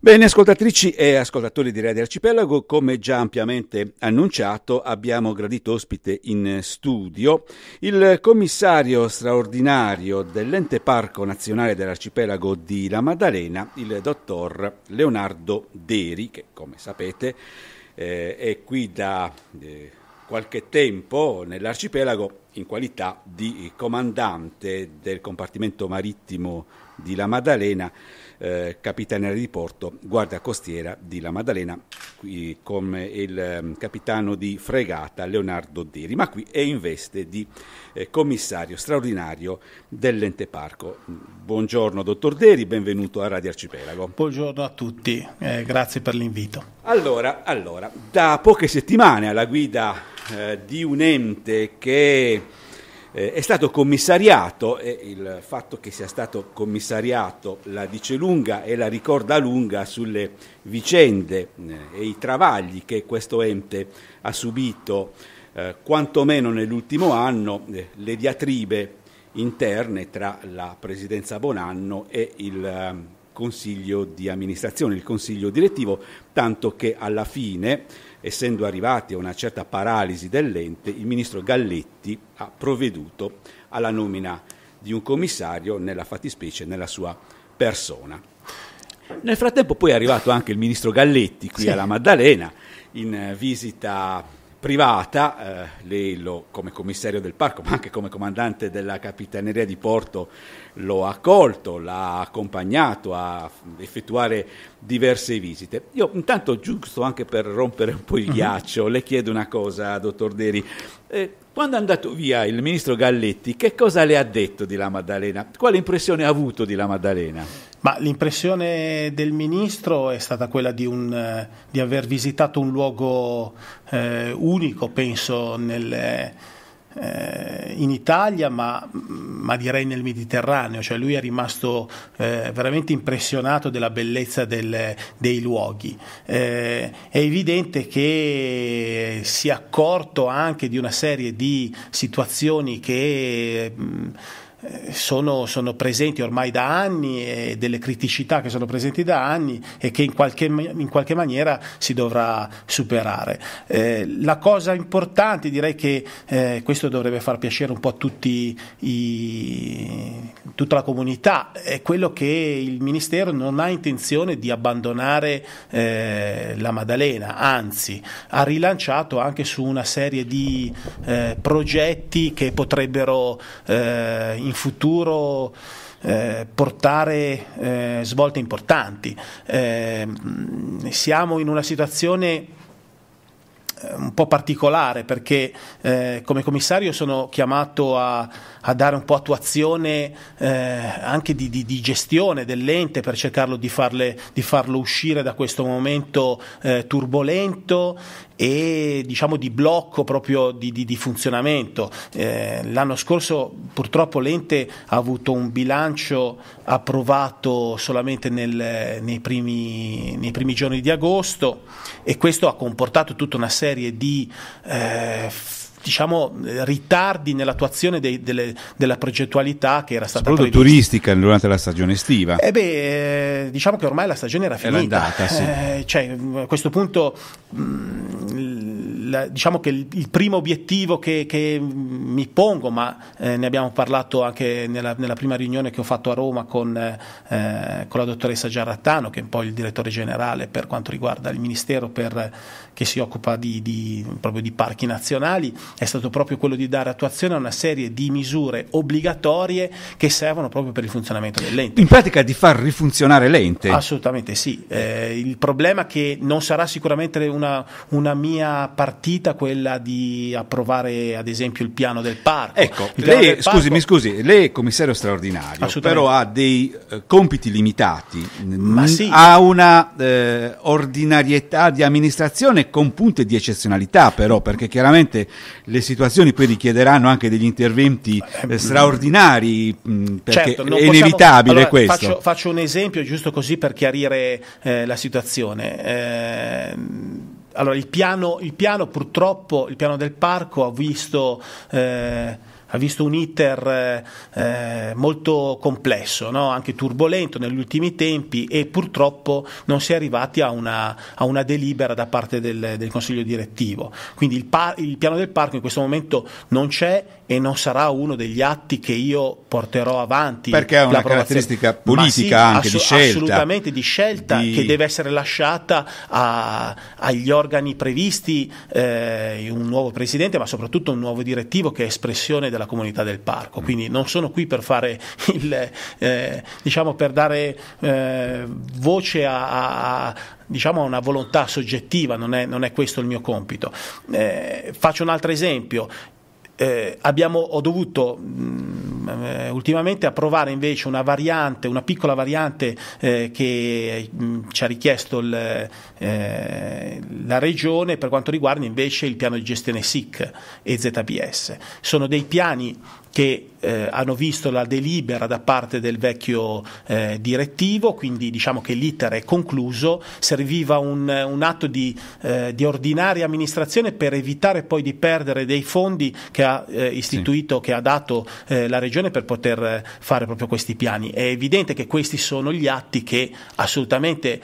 Bene, ascoltatrici e ascoltatori di Radio Arcipelago, come già ampiamente annunciato, abbiamo gradito ospite in studio il commissario straordinario dell'ente parco nazionale dell'arcipelago di La Maddalena, il dottor Leonardo Deri, che come sapete eh, è qui da eh, qualche tempo nell'arcipelago in qualità di comandante del compartimento marittimo di La Maddalena eh, capitaneria di porto, guardia costiera di La Maddalena, qui come il eh, capitano di fregata Leonardo Deri, ma qui è in veste di eh, commissario straordinario dell'ente parco. Buongiorno dottor Deri, benvenuto a Radio Arcipelago. Buongiorno a tutti, eh, grazie per l'invito. Allora, allora, da poche settimane alla guida eh, di un ente che eh, è stato commissariato e il fatto che sia stato commissariato la dice lunga e la ricorda lunga sulle vicende eh, e i travagli che questo ente ha subito eh, quantomeno nell'ultimo anno eh, le diatribe interne tra la presidenza Bonanno e il ehm, consiglio di amministrazione, il consiglio direttivo, tanto che alla fine essendo arrivati a una certa paralisi dell'ente, il ministro Galletti ha provveduto alla nomina di un commissario, nella fattispecie nella sua persona. Nel frattempo poi è arrivato anche il ministro Galletti qui sì. alla Maddalena in visita privata, eh, lei lo, come commissario del parco, ma anche come comandante della Capitaneria di Porto, lo ha accolto, l'ha accompagnato a effettuare diverse visite. Io intanto, giusto anche per rompere un po' il mhm. ghiaccio, le chiedo una cosa, dottor Deri. Eh, quando è andato via il ministro Galletti, che cosa le ha detto di La Maddalena? Quale impressione ha avuto di La Maddalena? Ma l'impressione del ministro è stata quella di, un, eh, di aver visitato un luogo eh, unico, penso, nel, eh, in Italia, ma, ma, direi nel Mediterraneo. Cioè lui è rimasto eh, veramente impressionato della bellezza del, dei luoghi. Eh, è evidente che si è accorto anche di una serie di situazioni che... Mh, mm, sono, sono, presenti ormai da anni e delle criticità che sono presenti da anni e che in qualche, in qualche maniera si dovrà superare. Eh, la cosa importante, direi che eh, questo dovrebbe far piacere un po' a tutti i, tutta la comunità, è quello che il Ministero non ha intenzione di abbandonare eh, la Maddalena, anzi ha rilanciato anche su una serie di eh, progetti che potrebbero eh, futuro eh, portare eh, svolte importanti. Eh, siamo in una situazione eh, un po' particolare perché eh, come commissario sono chiamato a a dare un po' attuazione eh, anche di, di, di, gestione dell'ente per cercarlo di, farle, di farlo uscire da questo momento eh, turbolento e diciamo di blocco proprio di, di, di funzionamento. Eh, l'anno scorso purtroppo l'ente ha avuto un bilancio approvato solamente nel, nei, primi, nei, primi, giorni di agosto e questo ha comportato tutta una serie di eh, diciamo, ritardi nell'attuazione dei, delle, della progettualità che era stata Soprattutto turistica durante la stagione estiva. E eh beh, eh, diciamo che ormai la stagione era finita. Era andata, sì. eh, cioè, a questo punto mh, mm, il, diciamo che il, il, primo obiettivo che, che mi pongo, ma eh, ne abbiamo parlato anche nella, nella, prima riunione che ho fatto a Roma con, eh, con, la dottoressa Giarrattano, che è un il direttore generale per quanto riguarda il Ministero per, che si occupa di, di, proprio di parchi nazionali, è stato proprio quello di dare attuazione a una serie di misure obbligatorie che servono proprio per il funzionamento dell'ente. In pratica di far rifunzionare l'ente? Assolutamente sì. Eh, il problema è che non sarà sicuramente una, una mia partita partita quella di approvare ad esempio il piano del parco. Ecco, lei, del parco... scusi, mi scusi, lei è commissario straordinario, però ha dei eh, compiti limitati, mm, sì. ha una eh, ordinarietà di amministrazione con punte di eccezionalità però, perché chiaramente le situazioni poi richiederanno anche degli interventi eh, eh mm. straordinari, mh, mm, certo, perché certo, è possiamo... inevitabile allora, questo. Faccio, faccio, un esempio giusto così per chiarire eh, la situazione eh, allora, il piano, il piano, purtroppo, il piano del parco ha visto... Eh, ha visto un iter eh, eh, molto complesso, no? anche turbolento negli ultimi tempi e purtroppo non si è arrivati a una, a una delibera da parte del, del Consiglio direttivo. Quindi il, par- il, piano del parco in questo momento non c'è e non sarà uno degli atti che io porterò avanti. Perché è una caratteristica politica sì, anche ass- di scelta. Assolutamente di scelta di... che deve essere lasciata a, agli organi previsti, eh, un nuovo presidente ma soprattutto un nuovo direttivo che è espressione della comunità del parco. Mm. Quindi non sono qui per fare il, eh, diciamo per dare eh, voce a, a diciamo una volontà soggettiva, non è, non è, questo il mio compito. Eh, faccio un altro esempio, eh, abbiamo, ho dovuto mh, mm, eh, ultimamente approvare invece una variante, una piccola variante eh, che mh, mm, ci ha richiesto il, eh, la regione per quanto riguarda invece il piano di gestione SIC e ZBS. Sono dei piani che eh, hanno visto la delibera da parte del vecchio eh, direttivo, quindi diciamo che l'iter è concluso, serviva un, un atto di, eh, di, ordinaria amministrazione per evitare poi di perdere dei fondi che ha eh, istituito, sì. che ha dato eh, la Regione per poter eh, fare proprio questi piani. È evidente che questi sono gli atti che assolutamente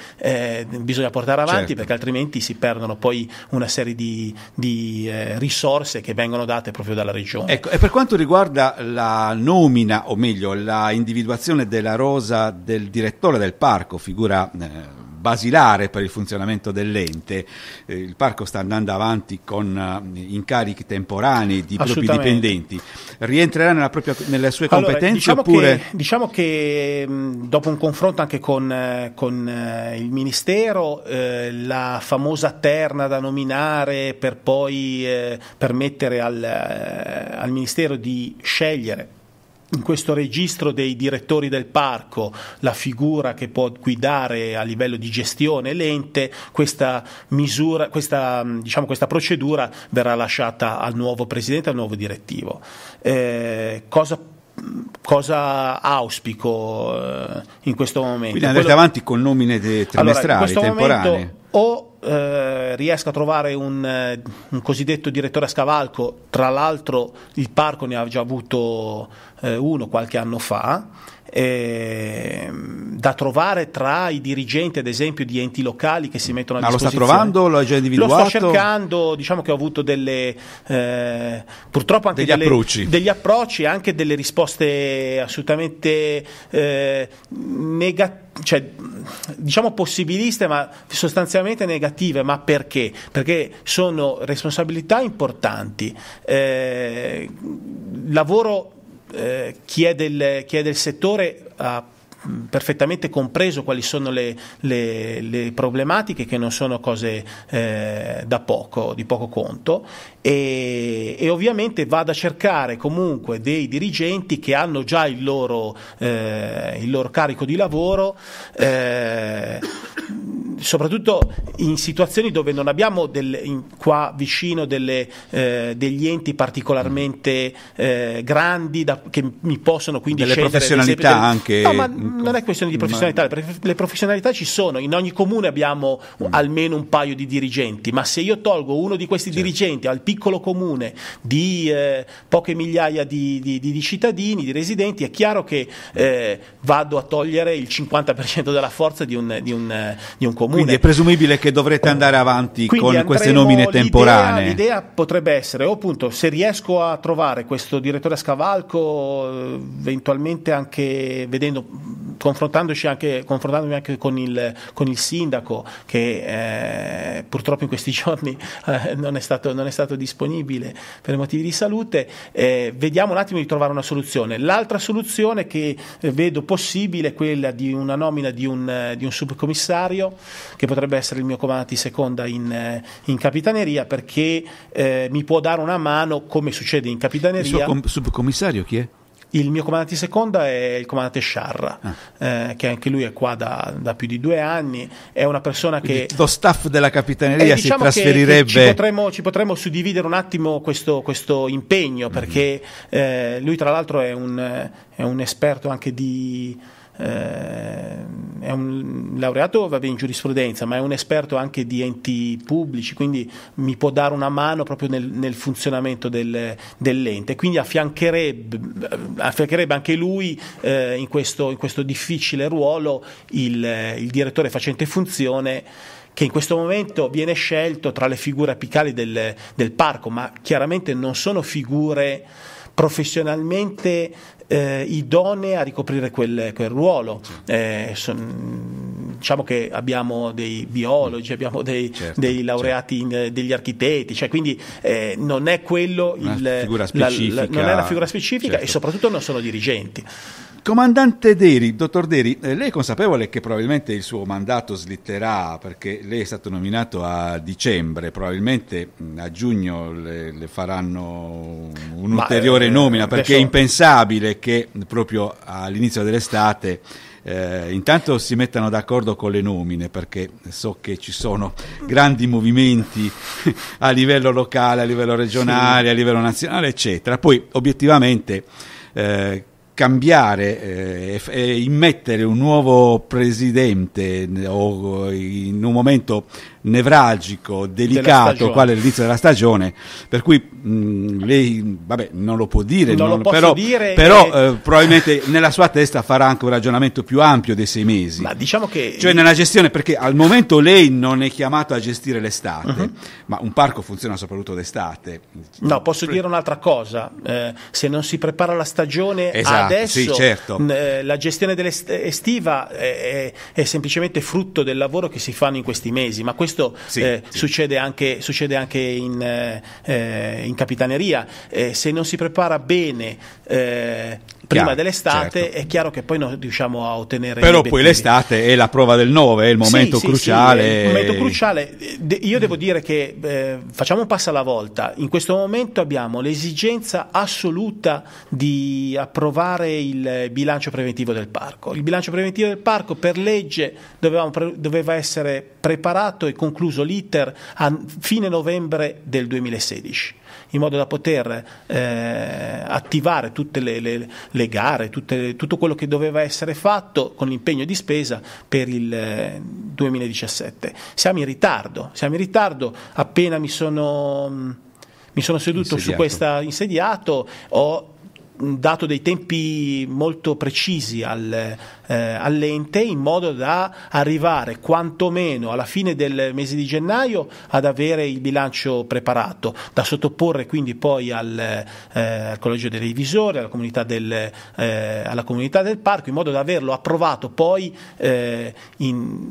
bisogna portare avanti certo. perché altrimenti si perdono poi una serie di, di risorse che vengono date proprio dalla Regione. Ecco, e per quanto riguarda riguarda la nomina, o meglio, la individuazione della rosa del direttore del parco, figura... Eh, basilare per il funzionamento dell'ente. Eh, il parco sta andando avanti con uh, incarichi temporanei di propri dipendenti. Rientrerà nella propria, nelle sue allora, competenze diciamo oppure... Che, diciamo che mh, mm, dopo un confronto anche con, eh, con eh, il Ministero, eh, la famosa terna da nominare per poi permettere al, al Ministero di scegliere in questo registro dei direttori del parco la figura che può guidare a livello di gestione l'ente, questa, misura, questa, diciamo, questa procedura verrà lasciata al nuovo presidente, al nuovo direttivo. Eh, cosa cosa auspico eh, in questo momento. Quindi andate Quello... avanti con nomine trimestrali, allora, temporanee. Momento o eh, riesco a trovare un, eh, un, cosiddetto direttore a scavalco, tra l'altro il parco ne ha già avuto eh, uno qualche anno fa, eh, da trovare tra i dirigenti, ad esempio, di enti locali che si mettono a Ma disposizione. Ma lo sta trovando? Lo ha già individuato? Lo sto cercando, diciamo che ho avuto delle, eh, purtroppo anche degli, delle, approcci. degli approcci, anche delle risposte assolutamente eh, negative cioè, diciamo possibiliste, ma sostanzialmente negative. Ma perché? Perché sono responsabilità importanti, eh, lavoro eh, chi, è del, chi, è del, settore ha perfettamente compreso quali sono le, le, le problematiche che non sono cose eh, da poco, di poco conto e, e, ovviamente vado a cercare comunque dei dirigenti che hanno già il loro, eh, il loro carico di lavoro eh, soprattutto in situazioni dove non abbiamo del, in, qua vicino delle, eh, degli enti particolarmente eh, grandi da, che mi possono quindi delle scendere. professionalità esempio, anche. No, ma non è questione di professionalità, ma... le professionalità ci sono, in ogni comune abbiamo mm. almeno un paio di dirigenti, ma se io tolgo uno di questi certo. dirigenti al piccolo comune di eh, poche migliaia di, di, di, cittadini, di residenti, è chiaro che eh, vado a togliere il 50% della forza di un, di un, un comune comune. Quindi è presumibile che dovrete andare avanti Quindi con queste nomine temporanee. L'idea, l'idea potrebbe essere, o oh, appunto, se riesco a trovare questo direttore a scavalco, eventualmente anche vedendo, confrontandoci anche, confrontandomi anche con il, con il sindaco, che eh, purtroppo in questi giorni eh, non, è stato, non, è stato, disponibile per motivi di salute, eh, vediamo un attimo di trovare una soluzione. L'altra soluzione che eh, vedo possibile è quella di una nomina di un, di un subcommissario che potrebbe essere il mio comando di seconda in, eh, in capitaneria, perché eh, mi può dare una mano, come succede in capitaneria. Il suo com- subcommissario chi è? Il mio comandante seconda è il comandante Sciarra, ah. eh, che anche lui è qua da, da, più di due anni. È una persona Quindi che. Lo staff della capitaneria eh, diciamo si trasferirebbe. Che, che ci, potremmo, suddividere un attimo questo, questo impegno, perché mm-hmm. eh, lui, tra l'altro, è un, è un esperto anche di eh, è un laureato vabbè, in giurisprudenza, ma è un esperto anche di enti pubblici, quindi mi può dare una mano proprio nel, nel funzionamento del, dell'ente. Quindi affiancherebbe, affiancherebbe anche lui eh, in, questo, in, questo, difficile ruolo il, il direttore facente funzione che in questo momento viene scelto tra le figure apicali del, del parco, ma chiaramente non sono figure professionalmente eh, idonee a ricoprire quel, quel ruolo. Eh, son, diciamo che abbiamo dei biologi, mm. abbiamo dei, certo, dei laureati, certo. in, eh, degli architetti, cioè quindi eh, non è quello il, la, la, non è la figura specifica certo. e soprattutto non sono dirigenti. Comandante Deri, dottor Deri, eh, lei è consapevole che probabilmente il suo mandato slitterà perché lei è stato nominato a dicembre, probabilmente mm, a giugno le, le faranno un'ulteriore Ma, eh, nomina perché adesso... è impensabile che mm, proprio all'inizio dell'estate eh, intanto si mettano d'accordo con le nomine perché so che ci sono grandi movimenti a livello locale, a livello regionale, sì. a livello nazionale, eccetera. Poi obiettivamente eh, cambiare eh, e immettere un nuovo presidente eh, o in un momento nevralgico, delicato, quale è l'inizio della stagione, per cui mh, lei vabbè, non lo può dire, non non, lo però, dire però e... Eh. eh, probabilmente nella sua testa farà anche un ragionamento più ampio dei sei mesi. Ma diciamo che... Cioè nella gestione, perché al momento lei non è chiamato a gestire l'estate, uh-huh. ma un parco funziona soprattutto d'estate. No, posso Pre... dire un'altra cosa, eh, se non si prepara la stagione esatto, adesso, sì, certo. mh, eh, la gestione estiva è, è, è, semplicemente frutto del lavoro che si fanno in questi mesi, ma questo questo sì, eh, sì. Succede, anche, succede, anche, in, eh, eh in capitaneria, eh, se non si prepara bene eh, prima chiaro, dell'estate, certo. è chiaro che poi non riusciamo a ottenere. Però poi l'estate è la prova del 9, è il momento sì, cruciale. Sì, sì, è il momento cruciale. Io devo dire che eh, facciamo un passo alla volta. In questo momento abbiamo l'esigenza assoluta di approvare il bilancio preventivo del parco. Il bilancio preventivo del parco per legge doveva, doveva essere preparato e concluso l'iter a fine novembre del 2016 in modo da poter eh, attivare tutte le, le, le gare, tutte, tutto quello che doveva essere fatto con l'impegno di spesa per il 2017. Eh, siamo in ritardo, siamo in ritardo, appena mi sono mm, mi sono seduto insediato. su questa insediato, ho dato dei tempi molto precisi al, eh, all'ente in modo da arrivare quantomeno alla fine del mese di gennaio ad avere il bilancio preparato, da sottoporre quindi poi al, eh, al Collegio dei Revisori, alla comunità, del, eh, alla comunità del parco, in modo da averlo approvato poi, eh, in,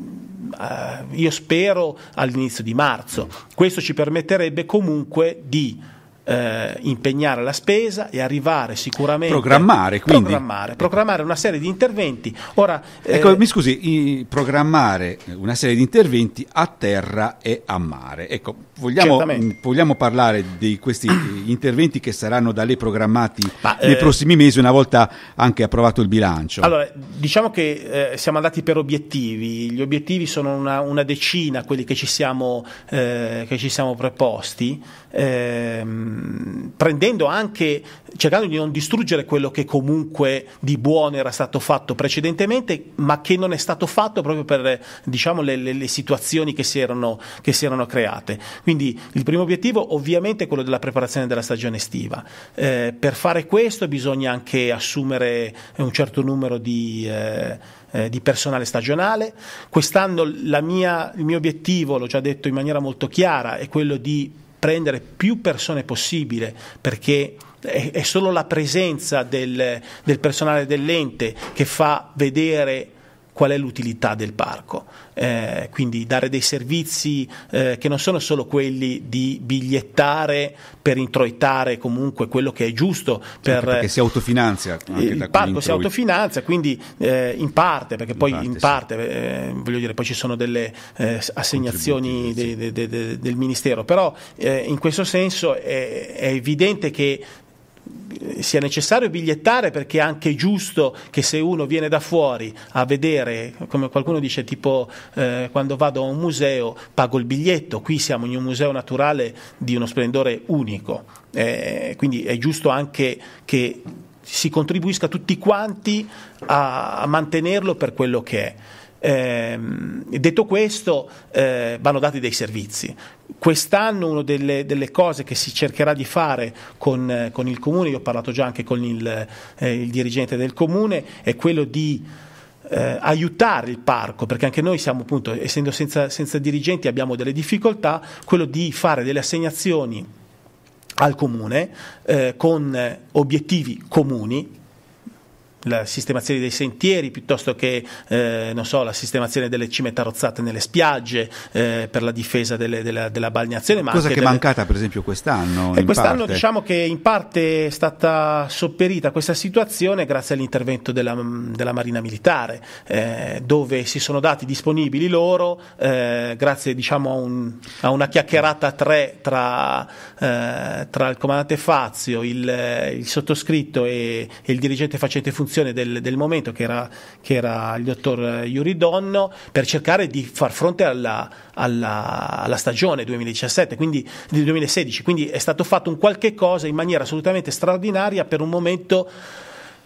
eh, io spero, all'inizio di marzo. Questo ci permetterebbe comunque di eh, impegnare la spesa e arrivare sicuramente programmare quindi programmare, programmare una serie di interventi ora eh, ecco, eh, mi scusi programmare una serie di interventi a terra e a mare ecco vogliamo, vogliamo parlare di questi interventi che saranno da lei programmati Ma, nei eh, prossimi mesi una volta anche approvato il bilancio allora diciamo che eh, siamo andati per obiettivi gli obiettivi sono una, una decina quelli che ci siamo, eh, che ci siamo preposti ehm, Ehm, prendendo anche, cercando di non distruggere quello che comunque di buono era stato fatto precedentemente, ma che non è stato fatto proprio per diciamo, le, le, le, situazioni che si, erano, che si, erano, create. Quindi il primo obiettivo ovviamente è quello della preparazione della stagione estiva. Eh, per fare questo bisogna anche assumere un certo numero di... Eh, eh di personale stagionale. Quest'anno mia, il mio obiettivo, l'ho già detto in maniera molto chiara, è quello di prendere più persone possibile perché è, è solo la presenza del, del personale dell'ente che fa vedere qual è l'utilità del parco. Eh, quindi dare dei servizi eh, che non sono solo quelli di bigliettare per introitare comunque quello che è giusto. Per, anche perché si autofinanzia. Eh, il parco si autofinanzia, quindi eh, in parte, perché in poi parte, in parte, sì. Eh, voglio dire, poi ci sono delle eh, assegnazioni de, de, de, del Ministero, però in questo senso è, è evidente che sia necessario bigliettare perché è anche giusto che se uno viene da fuori a vedere, come qualcuno dice, tipo eh, quando vado a un museo pago il biglietto, qui siamo in un museo naturale di uno splendore unico, eh, quindi è giusto anche che si contribuisca tutti quanti a, a mantenerlo per quello che è. Eh, detto questo, eh, vanno dati dei servizi. Quest'anno una delle, delle, cose che si cercherà di fare con, con, il comune, io ho parlato già anche con il, eh, il dirigente del comune, è quello di... Eh, aiutare il parco, perché anche noi siamo appunto, essendo senza, senza, dirigenti, abbiamo delle difficoltà, quello di fare delle assegnazioni al comune eh, con obiettivi comuni, la sistemazione dei sentieri piuttosto che eh, so, la sistemazione delle cime carrozzate nelle spiagge eh, per la difesa delle, della, della, balneazione. Cosa che è delle... mancata per esempio quest'anno. E quest'anno diciamo che in parte è stata sopperita questa situazione grazie all'intervento della, mm, della, Marina Militare eh, dove si sono dati disponibili loro eh, grazie diciamo, a, un, a, una chiacchierata a tre tra, eh, tra il comandante Fazio, il, eh, il sottoscritto e, e il dirigente facente funzione funzione del, del momento che era, che era, il dottor Yuri Donno, per cercare di far fronte alla, alla, alla stagione 2017, quindi, del 2016, quindi è stato fatto un qualche cosa in maniera assolutamente straordinaria per un momento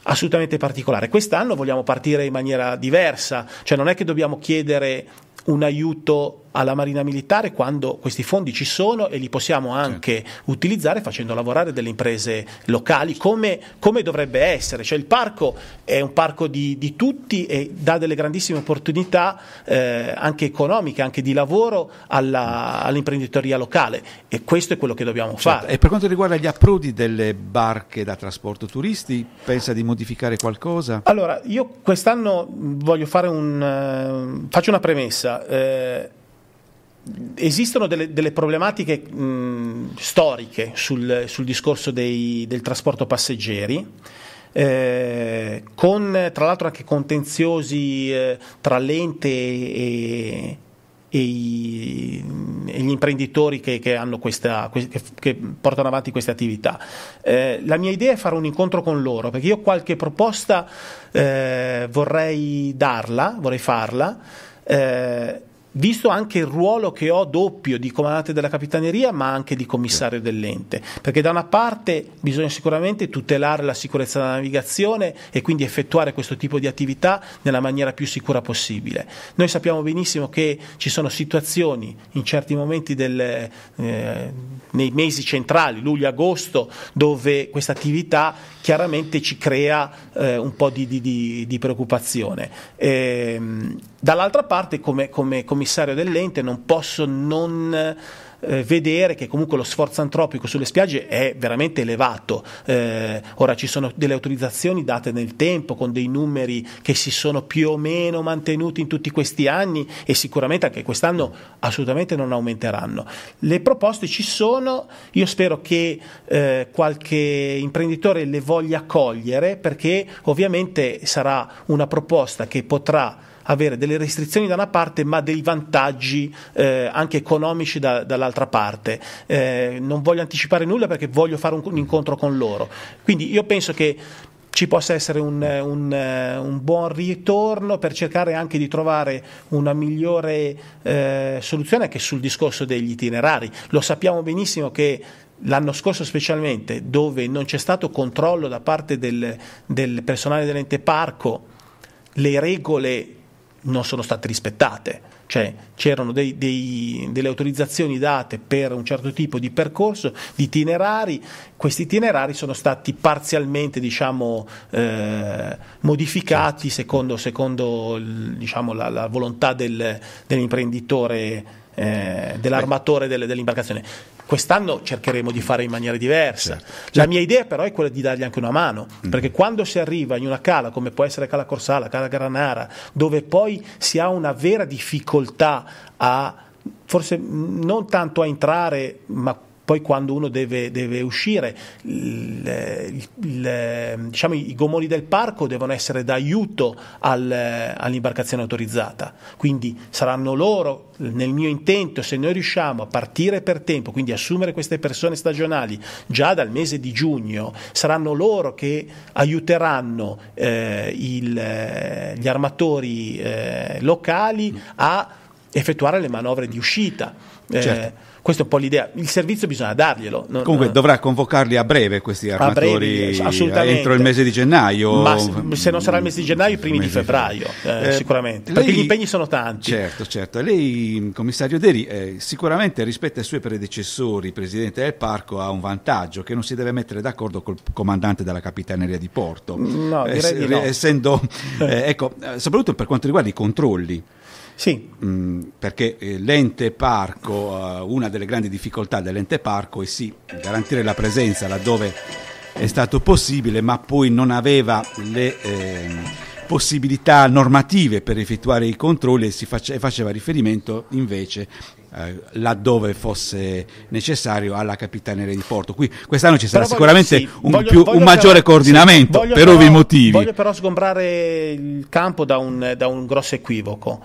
assolutamente particolare. Quest'anno vogliamo partire in maniera diversa, cioè non è che dobbiamo chiedere un aiuto alla Marina Militare quando questi fondi ci sono e li possiamo certo. anche certo. utilizzare facendo lavorare delle imprese locali come, come, dovrebbe essere. Cioè il parco è un parco di, di tutti e dà delle grandissime opportunità eh, anche economiche, anche di lavoro alla, all'imprenditoria locale e questo è quello che dobbiamo certo. fare. E per quanto riguarda gli approdi delle barche da trasporto turisti, pensa di modificare qualcosa? Allora, io quest'anno voglio fare un... Eh, faccio una premessa Alexa, eh, esistono delle, delle problematiche mh, storiche sul, sul discorso dei, del trasporto passeggeri. Eh, con tra l'altro anche contenziosi eh, tra l'ente e, e, i, e, gli imprenditori che, che, questa, que, che, portano avanti queste attività. Eh, la mia idea è fare un incontro con loro, perché io qualche proposta eh, vorrei darla, vorrei farla eh, visto anche il ruolo che ho doppio di comandante della capitaneria ma anche di commissario dell'ente, perché da una parte bisogna sicuramente tutelare la sicurezza della navigazione e quindi effettuare questo tipo di attività nella maniera più sicura possibile. Noi sappiamo benissimo che ci sono situazioni in certi momenti del, eh, nei mesi centrali, luglio agosto, dove questa attività chiaramente ci crea eh, un po' di, di, di preoccupazione. Ehm, Dall'altra parte, come, come commissario dell'ente, non posso non eh, vedere che comunque lo sforzo antropico sulle spiagge è veramente elevato. Eh, ora ci sono delle autorizzazioni date nel tempo con dei numeri che si sono più o meno mantenuti in tutti questi anni e sicuramente anche quest'anno assolutamente non aumenteranno. Le proposte ci sono, io spero che eh, qualche imprenditore le voglia cogliere perché ovviamente sarà una proposta che potrà avere delle restrizioni da una parte ma dei vantaggi eh, anche economici da, dall'altra parte. Eh, non voglio anticipare nulla perché voglio fare un, un incontro con loro. Quindi io penso che ci possa essere un, un, eh, un, buon ritorno per cercare anche di trovare una migliore eh, soluzione anche sul discorso degli itinerari. Lo sappiamo benissimo che l'anno scorso specialmente, dove non c'è stato controllo da parte del, del personale dell'ente parco, le regole non sono state rispettate, cioè c'erano dei, dei, delle autorizzazioni date per un certo tipo di percorso, di itinerari, questi itinerari sono stati parzialmente diciamo, eh, modificati secondo, secondo diciamo, la, la, volontà del, dell'imprenditore, eh, dell'armatore dell'imbarcazione Quest'anno cercheremo di fare in maniera diversa. Certo. La mia idea però è quella di dargli anche una mano, mm. perché quando si arriva in una cala come può essere Cala Corsala, Cala Granara, dove poi si ha una vera difficoltà a forse mm, non tanto a entrare, ma poi quando uno deve, deve uscire, il, il, diciamo, i gomoli del parco devono essere d'aiuto al, all'imbarcazione autorizzata, quindi saranno loro, nel mio intento, se noi riusciamo a partire per tempo, quindi assumere queste persone stagionali già dal mese di giugno, saranno loro che aiuteranno eh, il, eh, gli armatori eh, locali a effettuare le manovre di uscita. Eh, certo. Eh, questa è un po' l'idea. Il servizio bisogna darglielo. Non, Comunque dovrà convocarli a breve questi armatori, a breve, eh, entro il mese di gennaio. Ma se non sarà il mese di gennaio, i primi di febbraio, eh, eh, sicuramente. Lei, perché gli impegni sono tanti. Certo, certo. Lei, commissario Deri, eh, sicuramente rispetto ai suoi predecessori, presidente del parco, ha un vantaggio che non si deve mettere d'accordo col comandante della capitaneria di Porto. No, eh, direi di no. Essendo, eh, ecco, soprattutto per quanto riguarda i controlli. Sì. Mm, perché eh, l'ente parco, eh, una delle grandi difficoltà dell'ente parco è sì, garantire la presenza laddove è stato possibile, ma poi non aveva le... Eh, possibilità normative per effettuare i controlli e si face, faceva riferimento invece eh, laddove fosse necessario alla capitaneria di porto. Qui quest'anno ci sarà sicuramente sì, un, voglio, più, voglio un, maggiore però, coordinamento sì, per ovvi motivi. Voglio però sgombrare il campo da un, da un grosso equivoco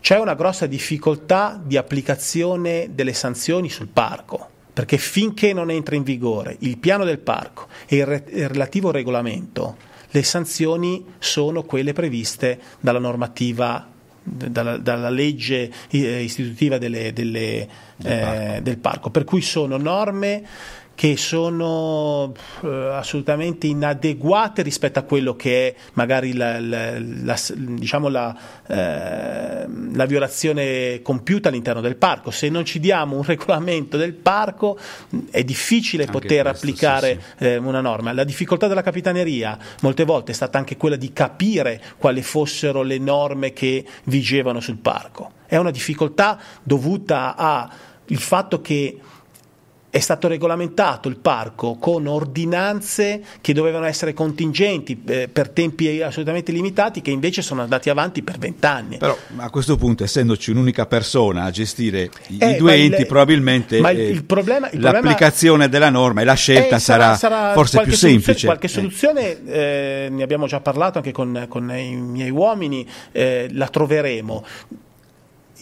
c'è una grossa difficoltà di applicazione delle sanzioni sul parco, perché finché non entra in vigore il piano del parco e il, re- il relativo regolamento, le sanzioni sono quelle previste dalla normativa, dalla, dalla legge eh, istitutiva delle, delle, del, eh, parco. del parco, per cui sono norme che sono eh, assolutamente inadeguate rispetto a quello che è magari la, la, la, diciamo eh, la, violazione compiuta all'interno del parco. Se non ci diamo un regolamento del parco è difficile anche poter questo, applicare sì, sì. Eh, una norma. La difficoltà della capitaneria molte volte è stata anche quella di capire quali fossero le norme che vigevano sul parco. È una difficoltà dovuta al fatto che è stato regolamentato il parco con ordinanze che dovevano essere contingenti eh, per tempi assolutamente limitati che invece sono andati avanti per vent'anni. Però a questo punto essendoci un'unica persona a gestire eh, i due enti il, probabilmente ma il, eh, il problema, l'applicazione problema, della norma e la scelta eh, sarà, sarà, forse più semplice. Qualche eh. soluzione, ne abbiamo già parlato anche con, con i miei uomini, la troveremo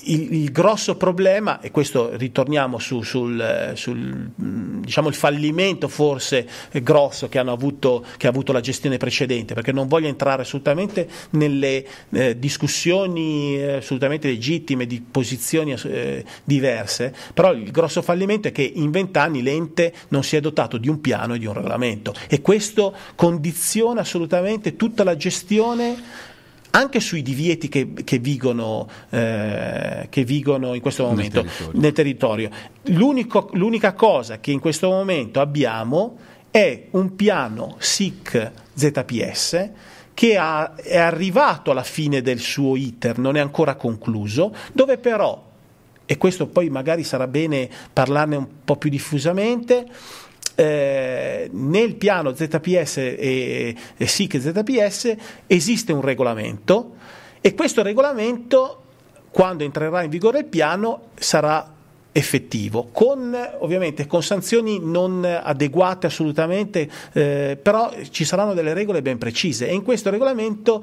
il, il, grosso problema, e questo ritorniamo su, sul, eh, sul mm, diciamo, fallimento forse grosso che, avuto, che, ha avuto la gestione precedente, perché non voglio entrare assolutamente nelle eh, discussioni eh, assolutamente legittime di posizioni eh, diverse, però il grosso fallimento è che in vent'anni l'ente non si è dotato di un piano e di un regolamento e questo condiziona assolutamente tutta la gestione anche sui divieti che, che, vigono, eh, che vigono, in questo momento nel territorio. Nel territorio. l'unica cosa che in questo momento abbiamo è un piano SIC ZPS che ha, è arrivato alla fine del suo iter, non è ancora concluso, dove però, e questo poi magari sarà bene parlarne un po' più diffusamente, eh, nel piano ZPS e, e SIC ZPS esiste un regolamento e questo regolamento quando entrerà in vigore il piano sarà effettivo, con ovviamente con sanzioni non adeguate assolutamente, eh, però ci saranno delle regole ben precise e in questo regolamento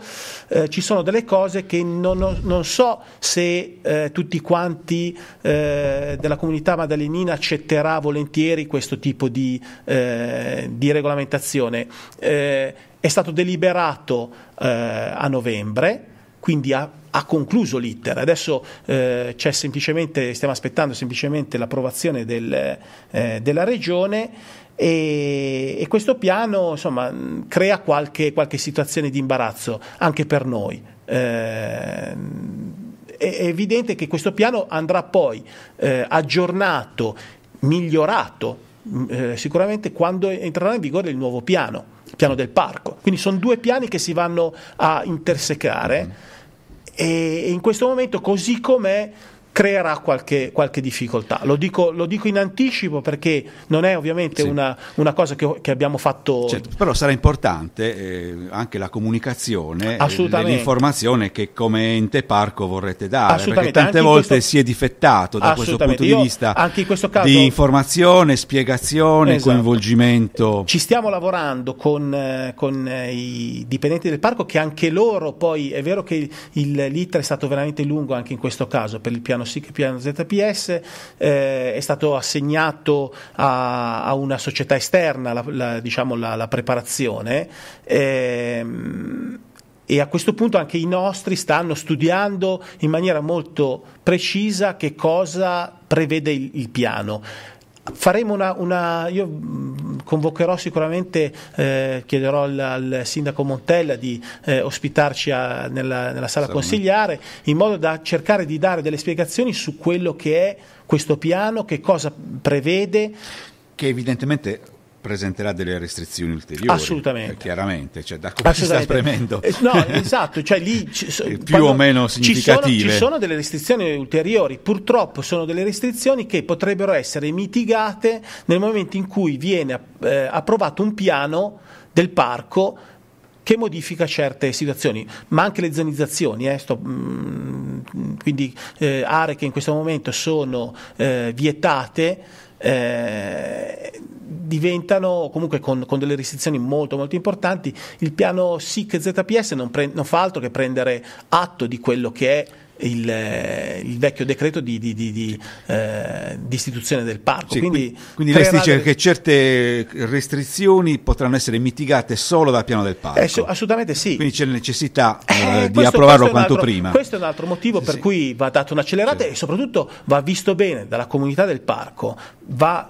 eh, ci sono delle cose che non, non, so se eh, tutti quanti eh, della comunità maddalenina accetterà volentieri questo tipo di, eh, di regolamentazione. Eh, è stato deliberato a novembre, quindi a ha concluso l'iter. Adesso eh, stiamo aspettando semplicemente l'approvazione del, eh, della regione e, e questo piano insomma, crea qualche, qualche, situazione di imbarazzo anche per noi. Eh, è evidente che questo piano andrà poi eh, aggiornato, migliorato eh, sicuramente quando entrerà in vigore il nuovo piano, il piano del parco. Quindi sono due piani che si vanno a intersecare. Mm e in questo momento così com'è creerà qualche, qualche difficoltà. Lo dico, lo dico, in anticipo perché non è ovviamente sì. una, una, cosa che, che abbiamo fatto. Certo, però sarà importante eh, anche la comunicazione eh, e l'informazione che come ente parco vorrete dare, perché tante volte questo... si è difettato da questo punto Io, di vista anche in questo caso... di informazione, spiegazione, esatto. coinvolgimento. Ci stiamo lavorando con, eh, con, eh, i dipendenti del parco che anche loro poi, è vero che l'iter è stato veramente lungo anche in questo caso per il piano piano SIC, piano ZPS, eh, è stato assegnato a, a una società esterna la, la, diciamo, la, la preparazione. Ehm, e a questo punto anche i nostri stanno studiando in maniera molto precisa che cosa prevede il, il piano. Faremo una, una, io convocherò sicuramente, eh, chiederò al, al, sindaco Montella di eh, ospitarci a, nella, nella, sala Salve. consigliare in modo da cercare di dare delle spiegazioni su quello che è questo piano, che cosa prevede. Che evidentemente presenterà delle restrizioni ulteriori. Assolutamente. Chiaramente, cioè da come si sta spremendo. Eh, no, esatto, cioè lì ci più o meno significative. Ci sono, ci sono, delle restrizioni ulteriori, purtroppo sono delle restrizioni che potrebbero essere mitigate nel momento in cui viene eh, approvato un piano del parco che modifica certe situazioni, ma anche le zonizzazioni, eh, sto, mh, mm, quindi eh, aree che in questo momento sono eh, vietate eh, diventano comunque con, con, delle restrizioni molto molto importanti. Il piano SIC ZPS non, pre- non fa altro che prendere atto di quello che è il, eh, il vecchio decreto di, di, di, eh, di, istituzione del parco. Sì, quindi, quindi lei dice del... che certe restrizioni potranno essere mitigate solo dal piano del parco. Eh, assolutamente sì. Quindi c'è la necessità eh, eh di questo, approvarlo questo quanto altro, prima. Questo è un altro motivo sì, per sì. cui va dato un'accelerata e soprattutto va visto bene dalla comunità del parco, va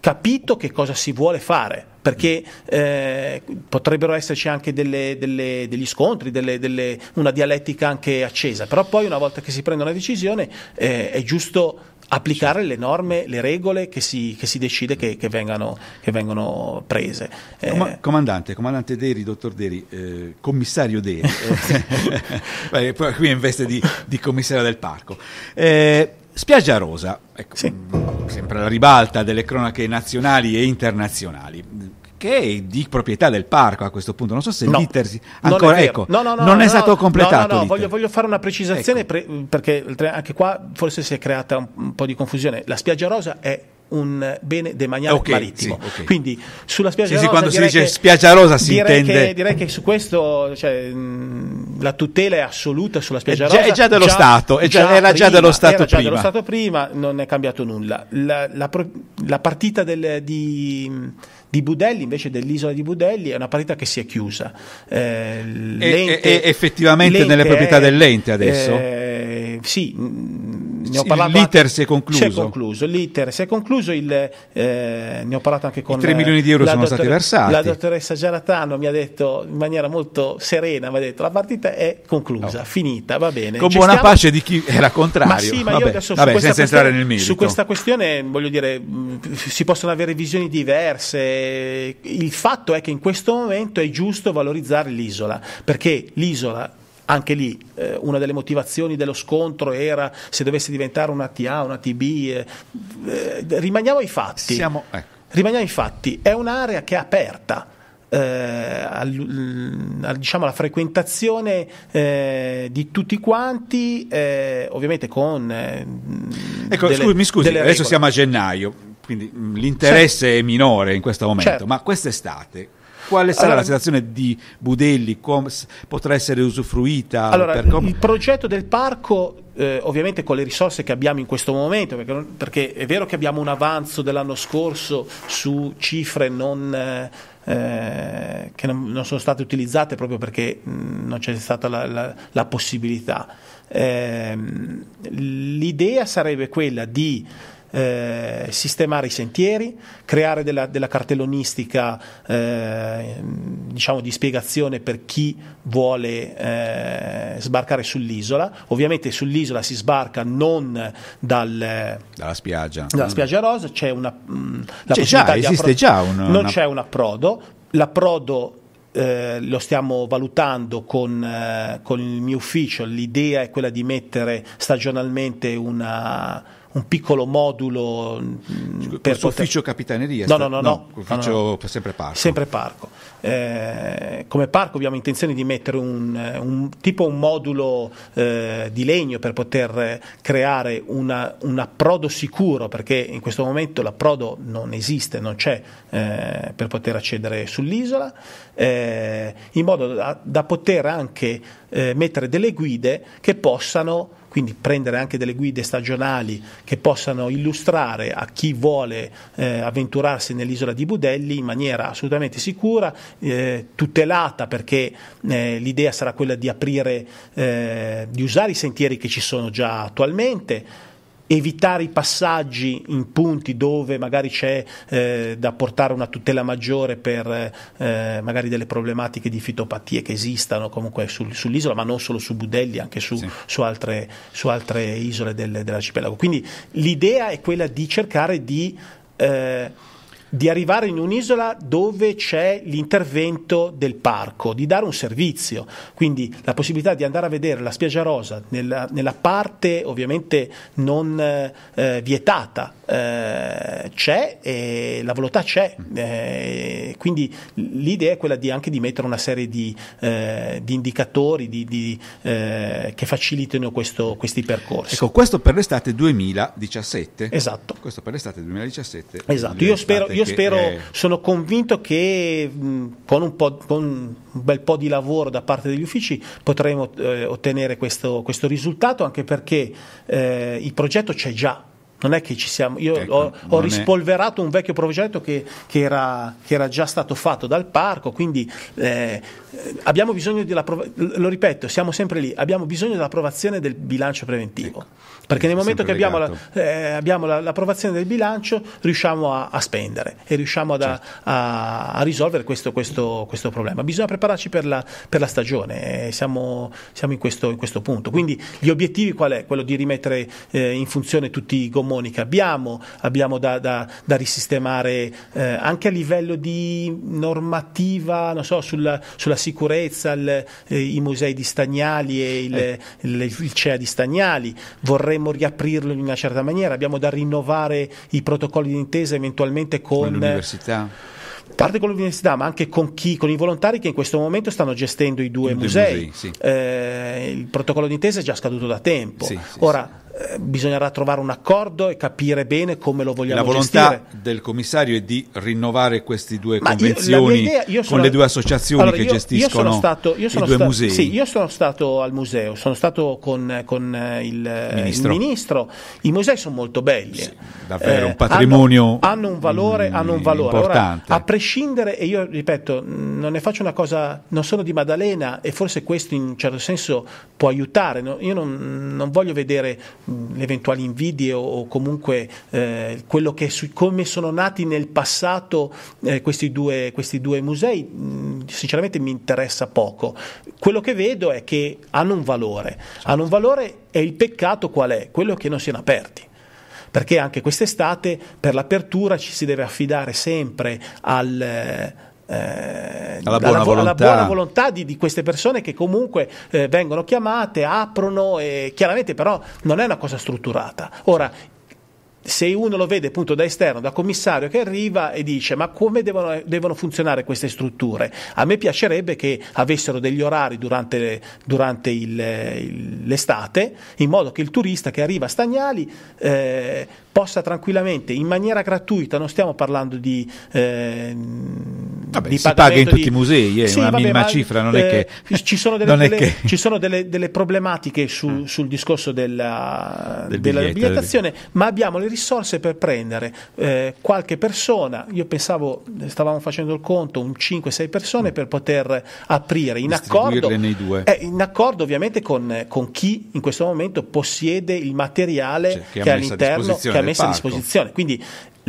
capito che cosa si vuole fare, perché eh, potrebbero esserci anche delle, delle, degli scontri, delle, una dialettica anche accesa, però poi una volta che si prende una decisione eh, è giusto applicare le norme, le regole che si, che si decide che, che, vengano, che, vengano, prese. Eh. Comandante, comandante Deri, dottor Deri, eh, commissario Deri, eh, qui in veste di, di commissario del parco. Eh, Spiaggia Rosa, ecco, sì. sempre alla ribalta delle cronache nazionali e internazionali che è di proprietà del parco a questo punto. Non so se no, l'iter ancora, non è, ecco, no, no, no, non è stato completato. No, voglio, voglio, fare una precisazione ecco. pre- perché anche qua forse si è creata un, un po' di confusione. La spiaggia rosa è un bene demaniale okay, marittimo. Sì, okay. Quindi sulla spiaggia sì, rosa. Sì, quando si dice che, spiaggia rosa si direi intende. Che, direi che su questo cioè, la tutela è assoluta sulla spiaggia è già, rosa. È già dello già, Stato, già, era prima, già dello Stato era prima. dello Stato prima, non è cambiato nulla. La, la, la partita del, di di Budelli invece dell'isola di Budelli è una partita che si è chiusa. Eh, e, effettivamente nelle proprietà è, dell'ente adesso? Eh, sì, mm, ne ho parlato. L'iter si è concluso. Si è concluso. L'iter si è concluso. Il, eh, ne ho parlato anche con. I 3 milioni di euro sono dottore, stati versati. La dottoressa Giaratano mi ha detto in maniera molto serena: mi ha detto la partita è conclusa, oh. finita, va bene. Con buona stiamo... pace di chi era contrario. Ma sì, ma vabbè, io adesso vabbè, su, questa entrare nel merito. su questa questione, voglio dire, mm, si possono avere visioni diverse. Il fatto è che in questo momento è giusto valorizzare l'isola perché l'isola anche lì eh, una delle motivazioni dello scontro era se dovesse diventare una TA, una TB. Eh, eh, rimaniamo ai fatti. Siamo, ecco. Rimaniamo ai fatti. È un'area che è aperta. Eh, al, mm, al, diciamo alla frequentazione eh, di tutti quanti, eh, ovviamente con... Eh, mm, ecco, delle, scusi, mi scusi, adesso siamo a gennaio, quindi mm, l'interesse certo. è minore in questo momento, certo. ma quest'estate quale sarà allora, la situazione di Budelli? come potrà essere usufruita? Allora, com- il progetto del parco eh, ovviamente con le risorse che abbiamo in questo momento, perché, non, perché, è vero che abbiamo un avanzo dell'anno scorso su cifre non, eh, eh che non, non, sono state utilizzate proprio perché non c'è stata la, la, la possibilità. Eh, l'idea sarebbe quella di eh, sistemare i sentieri, creare della, della cartellonistica eh, diciamo di spiegazione per chi vuole eh, sbarcare sull'isola. Ovviamente sull'isola si sbarca non dal, dalla spiaggia. Dalla mm. spiaggia rosa, c'è una... Mh, mm, c'è già, esiste già un... Non una... c'è un approdo, l'approdo eh, lo stiamo valutando con, eh, con, il mio ufficio, l'idea è quella di mettere stagionalmente una, un piccolo modulo mh, mm, per poter... ufficio capitaneria? No, no, no, no, ufficio no, no. sempre parco. Sempre parco. Eh, come parco abbiamo intenzione di mettere un, eh, un tipo un modulo eh, di legno per poter creare una, un approdo sicuro perché in questo momento l'approdo non esiste, non c'è eh, per poter accedere sull'isola, eh, in modo da, da poter anche eh, mettere delle guide che possano quindi prendere anche delle guide stagionali che possano illustrare a chi vuole eh, avventurarsi nell'isola di Budelli in maniera assolutamente sicura, eh, tutelata perché eh, l'idea sarà quella di aprire, eh, di usare i sentieri che ci sono già attualmente evitare i passaggi in punti dove magari c'è eh, da portare una tutela maggiore per eh, magari delle problematiche di fitopatie che esistano comunque sul, sull'isola, ma non solo su Budelli, anche su, sì. su, altre, su altre, isole del, dell'arcipelago. Quindi l'idea è quella di cercare di eh, di arrivare in un'isola dove c'è l'intervento del parco, di dare un servizio, quindi la possibilità di andare a vedere la spiaggia rosa nella, nella parte ovviamente non eh, eh vietata eh, c'è e la volontà c'è, eh, quindi l'idea è quella di anche di mettere una serie di, eh, di indicatori di, di, eh, che facilitino questo, questi percorsi. Ecco, questo per l'estate 2017. Esatto. Questo per l'estate 2017. Esatto, io spero, io io spero, è... Eh, sono convinto che mh, con, un con, un bel po' di lavoro da parte degli uffici potremo eh, ottenere questo, questo, risultato, anche perché eh, il progetto c'è già. Non è che ci siamo. Io ecco, ho, ho rispolverato è... un vecchio progetto che, che, era, che, era, già stato fatto dal parco, quindi eh, abbiamo bisogno dell'approvazione. Lo ripeto, siamo sempre lì. Abbiamo bisogno dell'approvazione del bilancio preventivo. Ecco perché nel momento che abbiamo, la, eh, abbiamo la, l'approvazione del bilancio riusciamo a, a spendere e riusciamo ad, certo. a, a, risolvere questo, questo, questo, problema. Bisogna prepararci per la, per la stagione, eh, siamo, siamo in, questo, in, questo, punto. Quindi gli obiettivi qual è? Quello di rimettere eh, in funzione tutti i gommoni che abbiamo, abbiamo da, da, da risistemare eh, anche a livello di normativa so, sulla, sulla, sicurezza, il, eh, i musei di Stagnali e il, eh. il, il CEA di Stagnali. Vorremmo dovremmo riaprirlo in una certa maniera, abbiamo da rinnovare i protocolli d'intesa eventualmente con l'università parte con l'università, ma anche con, chi, con i volontari che in questo momento stanno gestendo i due, I due musei. musei sì. eh, il protocollo d'intesa è già scaduto da tempo. Sì, sì, Ora eh, bisognerà trovare un accordo e capire bene come lo vogliamo gestire. La volontà gestire. del commissario è di rinnovare queste due ma convenzioni io, idea, io con le due associazioni allora, che io, gestiscono stato, i due sta, musei. io sono stato al museo, sono stato con, con eh, eh, il, ministro. il, ministro. I musei sono molto belli. davvero, eh, un patrimonio hanno, hanno un valore, mh, mm, hanno un valore. importante. Ora, prescindere, e io ripeto, non ne faccio una cosa, non sono di Maddalena e forse questo in un certo senso può aiutare, no? io non, non, voglio vedere le eventuali invidie o, o comunque eh, quello che su, come sono nati nel passato eh, questi, due, questi due musei, sinceramente mi interessa poco. Quello che vedo è che hanno un valore, hanno un valore e il peccato qual è? Quello che non siano aperti perché anche quest'estate per l'apertura ci si deve affidare sempre al... Eh, eh alla, buona alla, alla, buona volontà di, di queste persone che comunque eh, vengono chiamate, aprono, e chiaramente però non è una cosa strutturata. Ora, se uno lo vede appunto da esterno, da commissario che arriva e dice ma come devono, devono funzionare queste strutture? A me piacerebbe che avessero degli orari durante, durante il, il, l'estate in modo che il turista che arriva a Stagnali eh, possa tranquillamente, in maniera gratuita, non stiamo parlando di... Eh, vabbè, di si paga in tutti i musei, eh, sì, una vabbè, minima ma, cifra, non è eh, che... Ci sono delle, delle, che... Ci sono delle, delle problematiche su, mm. sul discorso della, del della biglietta, bigliettazione, del... ma abbiamo le risorse per prendere eh, qualche persona, io pensavo, stavamo facendo il conto, un 5-6 persone mm. per poter aprire in accordo, eh, in accordo ovviamente con, con, chi in questo momento possiede il materiale cioè, che, che ha messo, che ha messo a disposizione. Quindi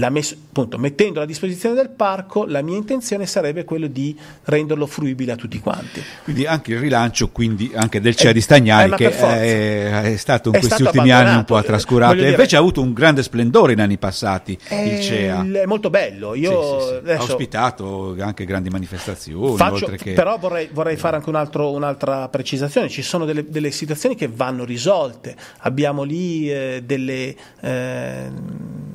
messo, appunto, mettendo a disposizione del parco, la mia intenzione sarebbe quella di renderlo fruibile a tutti quanti. Quindi anche il rilancio quindi, anche del eh, CEA di Stagnari, eh, che è, è, stato in è questi stato ultimi anni un po' eh, trascurato, e invece ha avuto un grande splendore in anni passati eh, il CEA. È molto bello, io sì, sì, sì. ha ospitato anche grandi manifestazioni. Faccio, che... Però vorrei, vorrei eh. fare anche un altro, un'altra precisazione, ci sono delle, delle, situazioni che vanno risolte, abbiamo lì delle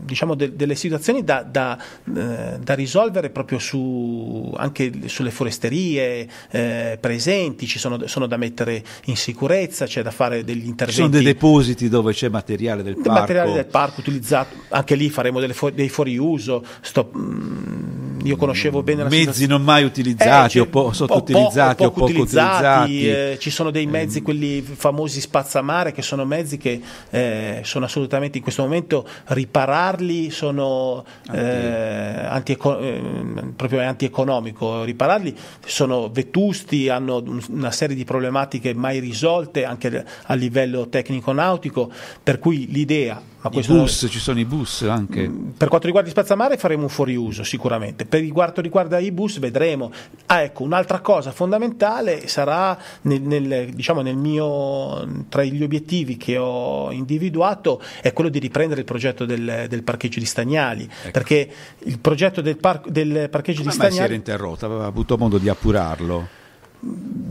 diciamo de, delle situazioni da, da, eh, da risolvere proprio su, anche sulle foresterie eh, presenti, ci sono, sono, da mettere in sicurezza, c'è cioè da fare degli interventi. Ci sono dei depositi dove c'è materiale del, del parco. Materiale del parco utilizzato, anche lì faremo fu- dei fuoriuso. Sto, mm, io conoscevo bene la mezzi situazione. non mai utilizzati eh, o po- sottoutilizzati po- poco, poco, utilizzati, utilizzati. Eh, ci sono dei mezzi eh. quelli famosi spazzamare che sono mezzi che eh, sono assolutamente in questo momento riparati ripararli sono anti. eh, ehm, proprio antieconomico, ripararli sono vetusti, hanno una serie di problematiche mai risolte anche a livello tecnico-nautico, per cui l'idea a questo... I bus, ci sono i bus anche. Mm, per quanto riguarda il spazzamare faremo un fuoriuso sicuramente, per quanto riguarda i bus vedremo. Ah, ecco, un'altra cosa fondamentale sarà nel, nel, diciamo nel mio, tra gli obiettivi che ho individuato è quello di riprendere il progetto del, del parcheggio di Stagnali, ecco. perché il progetto del, par, del parcheggio Come di Stagnali... Ma si era interrotto, aveva avuto modo di appurarlo.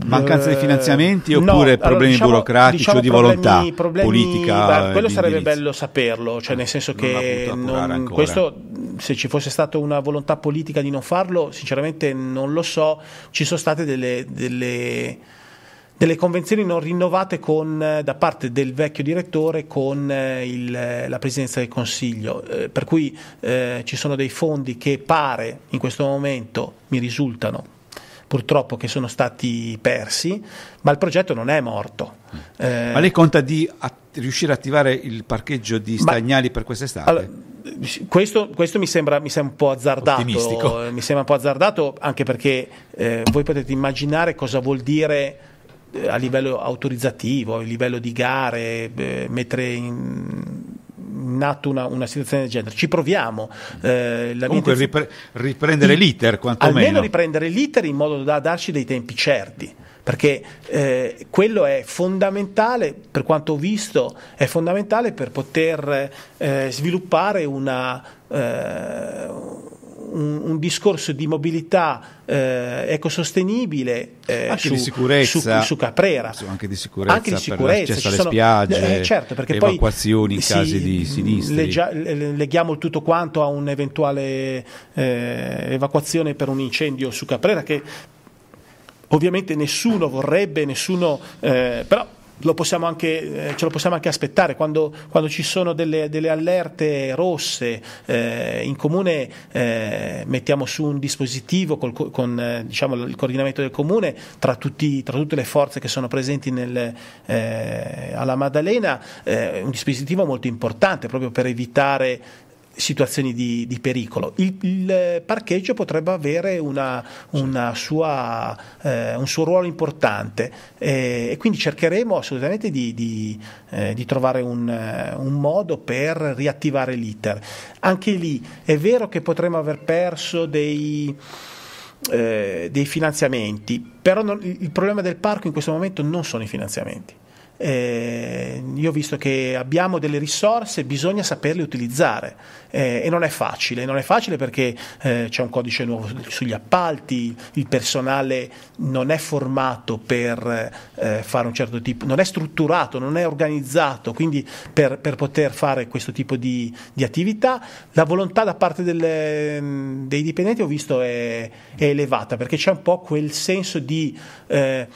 Mancanza di finanziamenti eh, oppure no, problemi diciamo, burocratici diciamo o di diciamo volontà problemi, politica? Beh, quello sarebbe indirizzo. bello saperlo, cioè nel senso che non, questo se ci fosse stata una volontà politica di non farlo, sinceramente non lo so, ci sono state delle, delle delle convenzioni non rinnovate con, da parte del vecchio direttore con eh, il, la presidenza del Consiglio, eh, per cui eh, ci sono dei fondi che pare in questo momento mi risultano purtroppo che sono stati persi, ma il progetto non è morto. Eh, ma lei conta di att- riuscire a attivare il parcheggio di Stagnali ma, per quest'estate? Allora, questo, questo mi, sembra, mi, sembra, un po' azzardato. Eh, mi sembra un po' azzardato anche perché eh, voi potete immaginare cosa vuol dire eh, a livello autorizzativo, a livello di gare, eh, mettere in nato una, una, situazione del genere. Ci proviamo. Eh, Comunque intenzione... riprendere l'iter quantomeno. Almeno riprendere l'iter in modo da darci dei tempi certi perché eh, quello è fondamentale, per quanto ho visto, è fondamentale per poter eh, sviluppare una, eh, un, un discorso di mobilità eh, ecosostenibile eh, anche su, di sicurezza, su, su Caprera, su, anche di sicurezza, anche di sicurezza per sono, alle spiagge, eh, certo, perché poi evacuazioni in si, di sinistri. Leggia, leghiamo tutto quanto a un'eventuale eh, evacuazione per un incendio su Caprera che ovviamente nessuno vorrebbe, nessuno, eh, però lo anche, eh, ce lo possiamo anche aspettare quando, quando ci sono delle, delle allerte rosse eh, in comune eh, mettiamo su un dispositivo col, con eh, diciamo, il coordinamento del comune tra, tutti, tra, tutte le forze che sono presenti nel, eh, alla Maddalena eh, un dispositivo molto importante proprio per evitare situazioni di, di pericolo. Il, il, parcheggio potrebbe avere una, una sua, eh, un suo ruolo importante eh, e quindi cercheremo assolutamente di, di, eh, di trovare un, eh, un, modo per riattivare l'iter. Anche lì è vero che potremmo aver perso dei, eh, dei finanziamenti, però non, il problema del parco in questo momento non sono i finanziamenti. Eh, io ho visto che abbiamo delle risorse, bisogna saperle utilizzare eh, e non è facile, non è facile perché eh, c'è un codice nuovo sugli appalti, il personale non è formato per eh, fare un certo tipo, non è strutturato, non è organizzato, quindi per, per poter fare questo tipo di, di, attività la volontà da parte delle, mm, dei dipendenti ho visto è, è elevata perché c'è un po' quel senso di eh,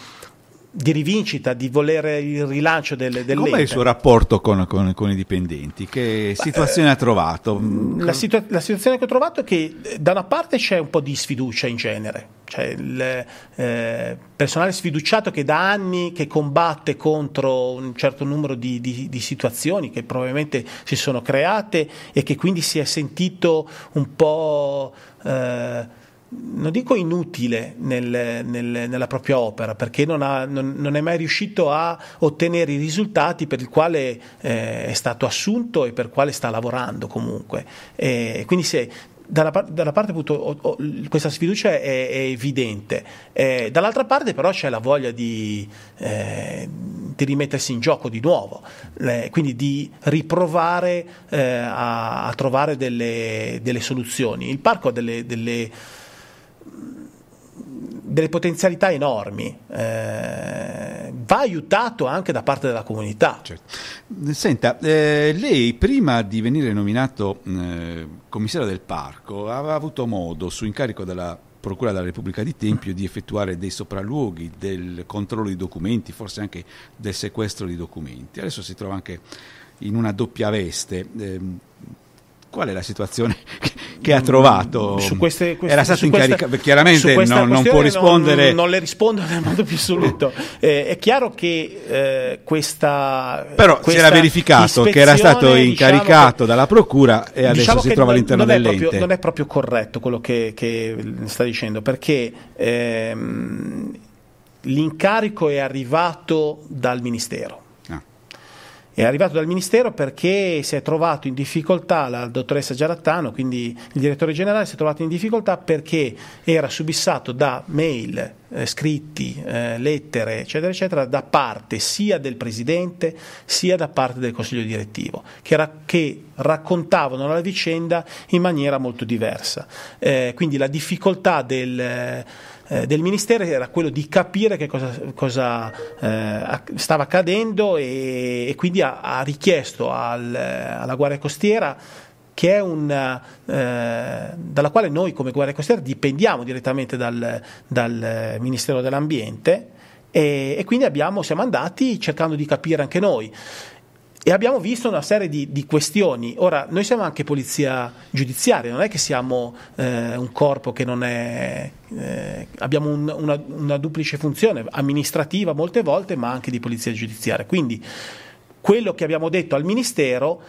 di rivincita, di volere il rilancio delle dell'ente. Com'è il suo rapporto con, con, con i dipendenti? Che Beh, situazione ha trovato? Mm, la, situa- la, situazione che ho trovato è che eh, da una parte c'è un po' di sfiducia in genere, cioè il eh, personale sfiduciato che da anni che combatte contro un certo numero di, di, di, situazioni che probabilmente si sono create e che quindi si è sentito un po'... Eh, non dico inutile nel, nel, nella propria opera, perché non, ha, non, non, è mai riuscito a ottenere i risultati per il quale eh, è stato assunto e per il quale sta lavorando comunque. E quindi se da una, parte appunto, ho, ho, questa sfiducia è, è evidente, eh, dall'altra parte però c'è la voglia di, eh, di rimettersi in gioco di nuovo, eh, quindi di riprovare eh, a, a, trovare delle, delle, soluzioni. Il parco ha delle, delle delle potenzialità enormi, eh, va aiutato anche da parte della comunità. Certo. Senta, eh, lei prima di venire nominato eh, commissario del parco aveva avuto modo, su incarico della Procura della Repubblica di Tempio, di effettuare dei sopralluoghi, del controllo di documenti, forse anche del sequestro di documenti. Adesso si trova anche in una doppia veste. Ehm, qual è la situazione che ha trovato. Su queste, queste, Era stato incaricato, chiaramente non, non, può rispondere. Non, non, le rispondo nel modo più assoluto. eh, è chiaro che eh, questa. Però questa si era verificato che era stato diciamo incaricato diciamo che, dalla Procura e diciamo adesso diciamo si trova all'interno non dell'ente. Proprio, non è proprio corretto quello che, che sta dicendo, perché ehm, l'incarico è arrivato dal Ministero è arrivato dal Ministero perché si è trovato in difficoltà la dottoressa Giarattano, quindi il direttore generale si è trovato in difficoltà perché era subissato da mail, eh, scritti, eh, lettere, eccetera, eccetera, da parte sia del Presidente sia da parte del Consiglio direttivo, che, ra- che raccontavano la vicenda in maniera molto diversa. Eh, quindi la difficoltà del eh, del Ministero era quello di capire che cosa, cosa eh, stava accadendo e, e quindi ha, ha richiesto al, alla Guardia Costiera che è una, eh, dalla quale noi come Guardia Costiera dipendiamo direttamente dal, dal Ministero dell'Ambiente e, e quindi abbiamo, siamo andati cercando di capire anche noi e abbiamo visto una serie di, di, questioni. Ora, noi siamo anche polizia giudiziaria, non è che siamo eh, un corpo che non è. Eh, abbiamo un, una, una, duplice funzione amministrativa molte volte, ma anche di polizia giudiziaria. Quindi quello che abbiamo detto al Ministero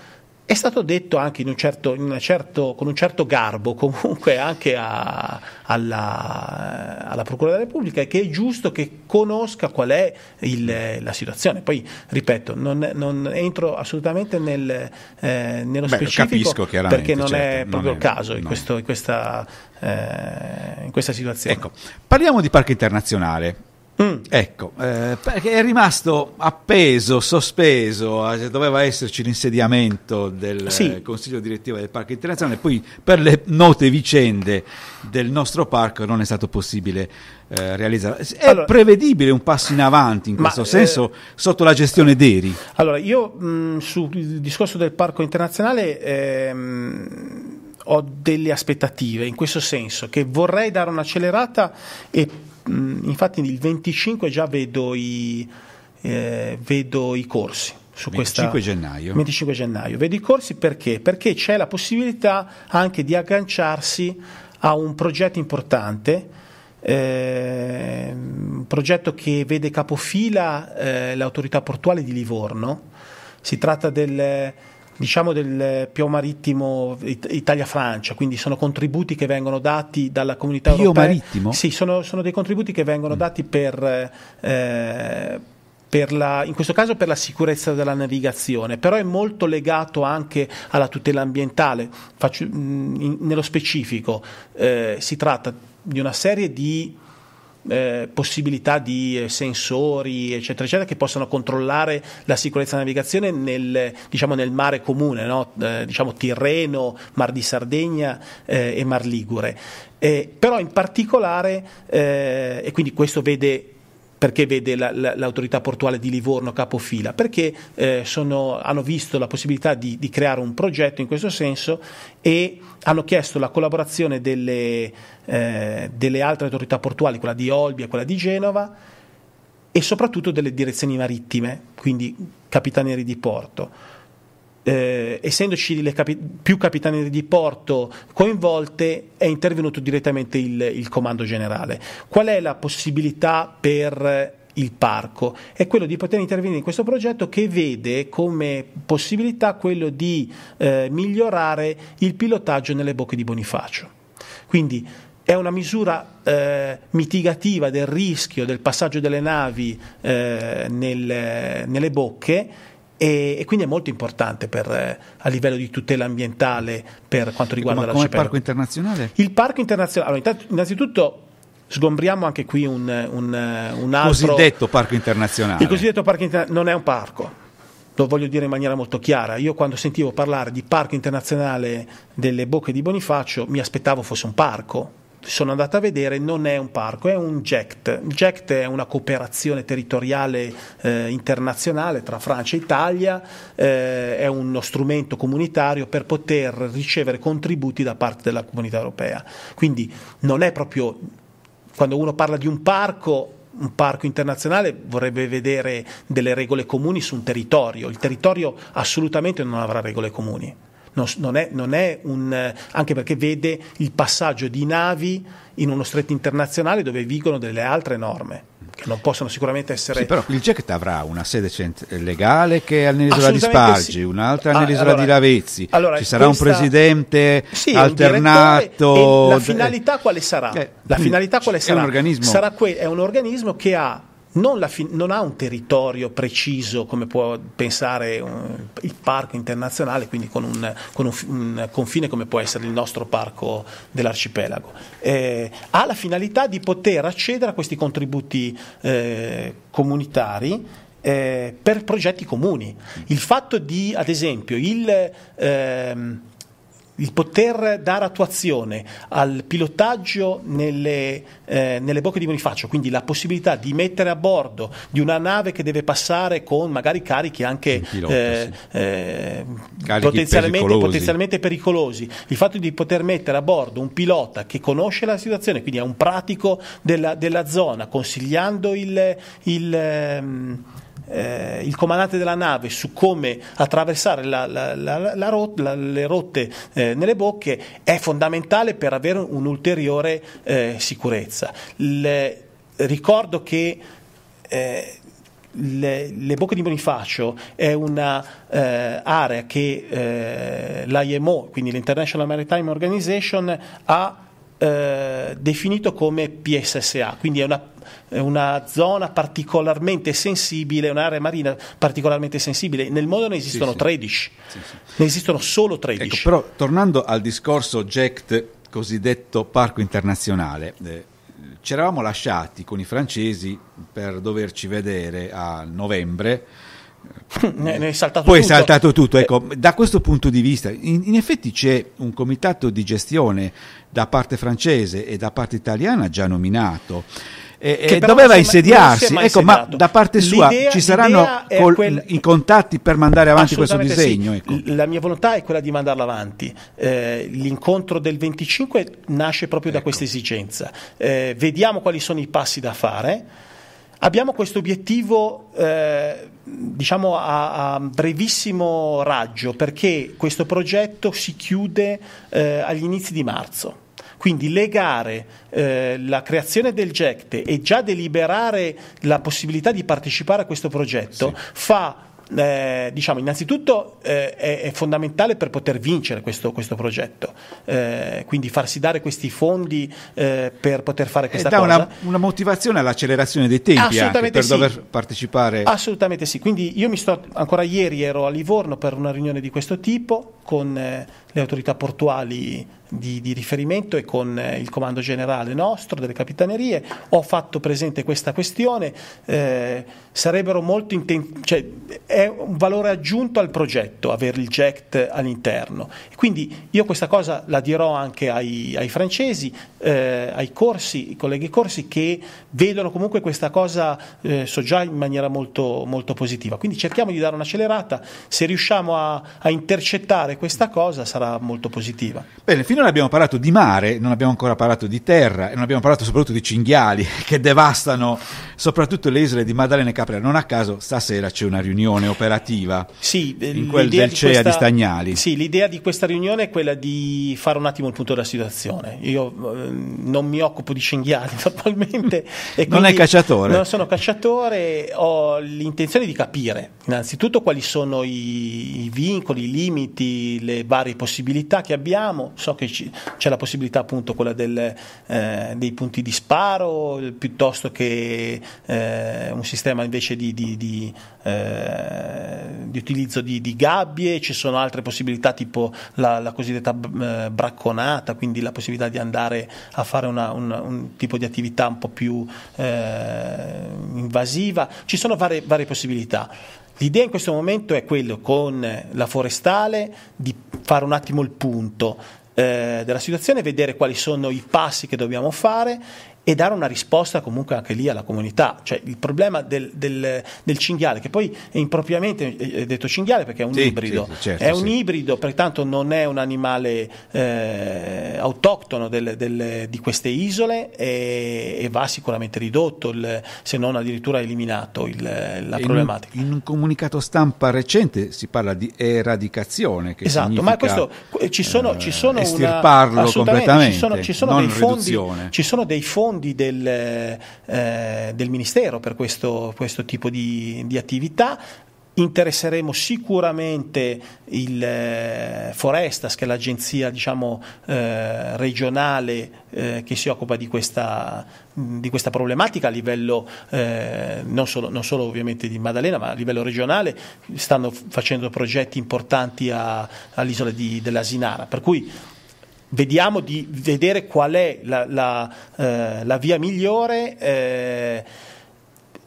è stato detto anche un certo, un certo, con un certo garbo, comunque anche a, alla, alla, Procura della Repubblica, che è giusto che conosca qual è il, la situazione. Poi, ripeto, non, non entro assolutamente nel, eh, nello Beh, specifico perché non certo, è proprio non è, il caso in, questo, in, questa, eh, in questa situazione. Ecco, parliamo di parco internazionale. Mm, ecco, eh, perché è rimasto appeso, sospeso, eh, doveva esserci l'insediamento del eh, sì. Consiglio direttivo del Parco Internazionale, poi per le note vicende del nostro parco non è stato possibile eh, realizzare. È allora, prevedibile un passo in avanti in questo ma, senso eh, sotto la gestione d'Eri? Allora, io mh, mm, sul discorso del Parco Internazionale... Ehm, ho delle aspettative in questo senso che vorrei dare un'accelerata e Mm, infatti il 25 già vedo i, eh, vedo i corsi. 25 questa, gennaio. 25 gennaio. Vedo i corsi perché? Perché c'è la possibilità anche di agganciarsi a un progetto importante, eh, un progetto che vede capofila eh, l'autorità portuale di Livorno. Si tratta del diciamo del Pio Marittimo Italia-Francia, quindi sono contributi che vengono dati dalla comunità Pio europea. Pio Marittimo? Sì, sono, sono, dei contributi che vengono mm. dati per... Eh, la, in questo caso per la sicurezza della navigazione, però è molto legato anche alla tutela ambientale. Faccio, mm, in, nello specifico eh, si tratta di una serie di eh, possibilità di eh, sensori, eccetera, eccetera, che possano controllare la sicurezza della navigazione nel, diciamo, nel mare comune, no? eh, diciamo Tirreno, Mar di Sardegna eh, e Mar Ligure. Eh, però in particolare, eh, e quindi questo vede perché vede la, la, l'autorità portuale di Livorno capofila? Perché eh, sono, hanno visto la possibilità di, di, creare un progetto in questo senso e hanno chiesto la collaborazione delle, eh, delle altre autorità portuali, quella di Olbia e quella di Genova, e soprattutto delle direzioni marittime, quindi capitanerie di porto eh, essendoci le capi- più capitani di porto coinvolte, è intervenuto direttamente il, il comando generale. Qual è la possibilità per il parco è quello di poter intervenire in questo progetto che vede come possibilità quello di eh, migliorare il pilotaggio nelle bocche di Bonifacio. Quindi è una misura eh, mitigativa del rischio del passaggio delle navi eh, nel, nelle bocche e, e quindi è molto importante per, eh, a livello di tutela ambientale per quanto riguarda la città. Ma come parco internazionale? Il parco internazionale, allora, innanzitutto sgombriamo anche qui un, un, eh, un altro... Cosiddetto parco internazionale. Il cosiddetto parco internazionale non è un parco, lo voglio dire in maniera molto chiara, io quando sentivo parlare di Parco Internazionale delle Bocche di Bonifacio mi aspettavo fosse un parco, sono andato a vedere, non è un parco, è un GECT. GECT è una cooperazione territoriale eh, internazionale tra Francia e Italia, eh, è uno strumento comunitario per poter ricevere contributi da parte della comunità europea. Quindi non è proprio quando uno parla di un parco un parco internazionale vorrebbe vedere delle regole comuni su un territorio, il territorio assolutamente non avrà regole comuni non, non, è, non è un, anche perché vede il passaggio di navi in uno stretto internazionale dove vigono delle altre norme che non possono sicuramente essere. Sì, però il GECT avrà una sede cent- legale che è nell'isola di Spargi, sì. un'altra nell'isola ah, allora, di Lavezzi, allora, ci sarà questa... un presidente sì, alternato. Un la finalità quale sarà? Eh, la finalità quale sarà? È un organismo. Sarà que- è un organismo che ha non, fin- non, ha un territorio preciso come può pensare un, eh, il parco internazionale, quindi con, un, con un, un, confine come può essere il nostro parco dell'arcipelago. Eh, ha la finalità di poter accedere a questi contributi eh, comunitari eh, per progetti comuni. Il fatto di, ad esempio, il... Ehm, il poter dare attuazione al pilotaggio nelle, eh, nelle, bocche di Bonifacio, quindi la possibilità di mettere a bordo di una nave che deve passare con magari carichi anche pilota, eh, sì. eh, carichi potenzialmente, pericolosi. potenzialmente, pericolosi, il fatto di poter mettere a bordo un pilota che conosce la situazione, quindi è un pratico della, della zona, consigliando il... il ehm, eh, il comandante della nave su come attraversare la, la, rot, le rotte eh, nelle bocche è fondamentale per avere un'ulteriore eh, sicurezza. Le, ricordo che eh, le, le, bocche di Bonifacio è un'area eh, che eh, l'IMO, quindi l'International Maritime Organization, ha eh, definito come PSSA, quindi è una, è una, zona particolarmente sensibile, un'area marina particolarmente sensibile. Nel mondo ne esistono sì, 13, sì. Sì, ne esistono solo 13. Ecco, però tornando al discorso GECT, cosiddetto parco internazionale, eh, ci eravamo lasciati con i francesi per doverci vedere a novembre ne, ne è eh, saltato Poi tutto. è saltato eh. tutto. Ecco, da questo punto di vista, in, in, effetti c'è un comitato di gestione da parte francese e da parte italiana già nominato. E, che doveva insediarsi, ecco, ma da parte sua l'idea, ci saranno col, quel... i contatti per mandare avanti questo disegno? Sì. Ecco. La mia volontà è quella di mandarlo avanti. Eh, l'incontro del 25 nasce proprio ecco. da questa esigenza. Eh, vediamo quali sono i passi da fare. Abbiamo questo obiettivo eh, diciamo a, a, brevissimo raggio perché questo progetto si chiude eh, agli inizi di marzo. Quindi legare eh, la creazione del GECTE e già deliberare la possibilità di partecipare a questo progetto sì. fa eh, diciamo, innanzitutto eh, è, è, fondamentale per poter vincere questo, questo progetto, eh, quindi farsi dare questi fondi eh, per poter fare eh, questa e dà cosa. Una, una motivazione all'accelerazione dei tempi anche, per sì. dover partecipare. Assolutamente sì, quindi io mi sto, ancora ieri ero a Livorno per una riunione di questo tipo con eh, le autorità portuali di, di, riferimento e con eh, il comando generale nostro delle capitanerie, ho fatto presente questa questione, eh, sarebbero molto inten- cioè, è un valore aggiunto al progetto avere il GECT all'interno. Quindi io questa cosa la dirò anche ai, ai francesi, eh, ai corsi, ai colleghi corsi che vedono comunque questa cosa eh, so già in maniera molto, molto positiva. Quindi cerchiamo di dare un'accelerata, se riusciamo a, a intercettare questa cosa sarà sarà molto positiva. Bene, finora abbiamo parlato di mare, non abbiamo ancora parlato di terra e non abbiamo parlato soprattutto di cinghiali che devastano soprattutto le isole di Maddalena e Caprera. Non a caso stasera c'è una riunione operativa sì, eh, in quel del CEA di, questa, di Stagnali. Sì, l'idea di questa riunione è quella di fare un attimo il punto della situazione. Io eh, non mi occupo di cinghiali normalmente. non è cacciatore? Non sono cacciatore, ho l'intenzione di capire innanzitutto quali sono i, i vincoli, i limiti, le varie possibilità possibilità che abbiamo, so che c'è la possibilità appunto quella del, eh, dei punti di sparo piuttosto che eh, un sistema invece di, di, di, eh, di utilizzo di, gabbie, ci sono altre possibilità tipo la, la cosiddetta eh, bracconata, quindi la possibilità di andare a fare una, un, un, tipo di attività un po' più eh, invasiva, ci sono varie, varie possibilità. L'idea in questo momento è quello con la forestale di fare un attimo il punto eh, della situazione, vedere quali sono i passi che dobbiamo fare e dare una risposta comunque anche lì alla comunità. Cioè il problema del, del, del cinghiale, che poi è impropriamente eh, è detto cinghiale perché è un sì, ibrido, sì, certo, è un sì. ibrido, pertanto non è un animale eh, autoctono del, di queste isole e, e va sicuramente ridotto, il, se non addirittura eliminato il, la in Un, in un comunicato stampa recente si parla di eradicazione. Che esatto, ma questo ci sono, eh, ci sono eh, estirparlo una, completamente, ci sono, ci sono dei fondi, ci sono dei fondi fondi del, eh, del Ministero per questo, questo tipo di, di attività, interesseremo sicuramente il eh, Forestas, che è l'agenzia diciamo, eh, regionale eh, che si occupa di questa, di questa problematica a livello eh, non solo, non, solo, ovviamente di Maddalena, ma a livello regionale stanno facendo progetti importanti a, all'isola di, dell'Asinara. Per cui vediamo di vedere qual è la, la, eh, la via migliore. Eh,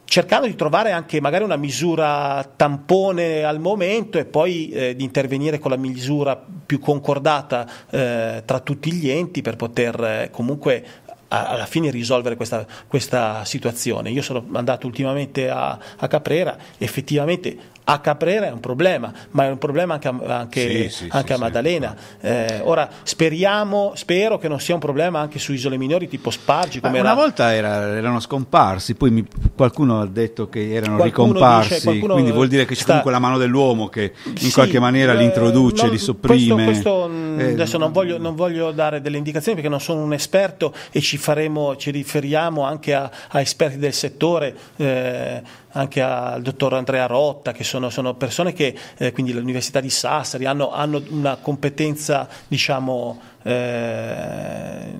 cercando di trovare anche magari una misura tampone al momento e poi eh, di intervenire con la misura più concordata eh, tra tutti gli enti per poter eh, comunque a, alla fine risolvere questa, questa, situazione. Io sono andato ultimamente a, a Caprera, effettivamente a Caprera è un problema, ma è un problema anche a, anche, sì, sì, anche sì, a Maddalena. Eh, ora speriamo, spero che non sia un problema anche su isole minori tipo Spargi. Come una era... volta era, erano scomparsi, poi mi, qualcuno ha detto che erano qualcuno ricomparsi, dice, quindi vuol dire che c'è sta... comunque la mano dell'uomo che in qualche maniera eh, li introduce, non, li sopprime. Questo, questo, mm, eh, adesso non voglio, non voglio, dare delle indicazioni perché non sono un esperto e ci, faremo, ci riferiamo anche a, a esperti del settore eh, anche al dottor Andrea Rotta, che sono, sono persone che, eh, quindi l'Università di Sassari, hanno, hanno una competenza, diciamo, eh,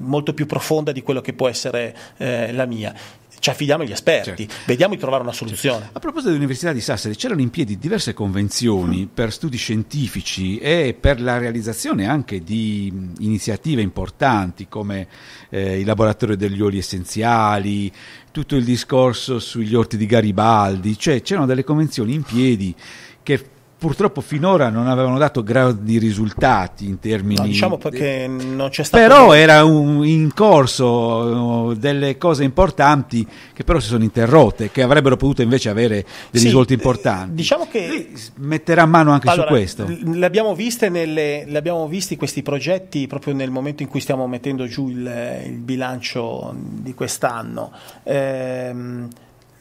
molto più profonda di quello che può essere eh, la mia ci cioè, affidiamo agli esperti, certo. vediamo di trovare una certo. soluzione. Certo. A proposito dell'Università di Sassari, c'erano in piedi diverse convenzioni per studi scientifici e per la realizzazione anche di iniziative importanti come eh, il laboratorio degli oli essenziali, tutto il discorso sugli orti di Garibaldi, cioè c'erano delle convenzioni in piedi che purtroppo finora non avevano dato grandi risultati in termini no, diciamo perché non c'è stato però era un, in corso uh, delle cose importanti che però si sono interrotte che avrebbero potuto invece avere dei sì, risultati eh, importanti diciamo che metterà mano anche allora, su questo l'abbiamo viste nelle l'abbiamo visti questi progetti proprio nel momento in cui stiamo mettendo giù il, il bilancio di quest'anno ehm,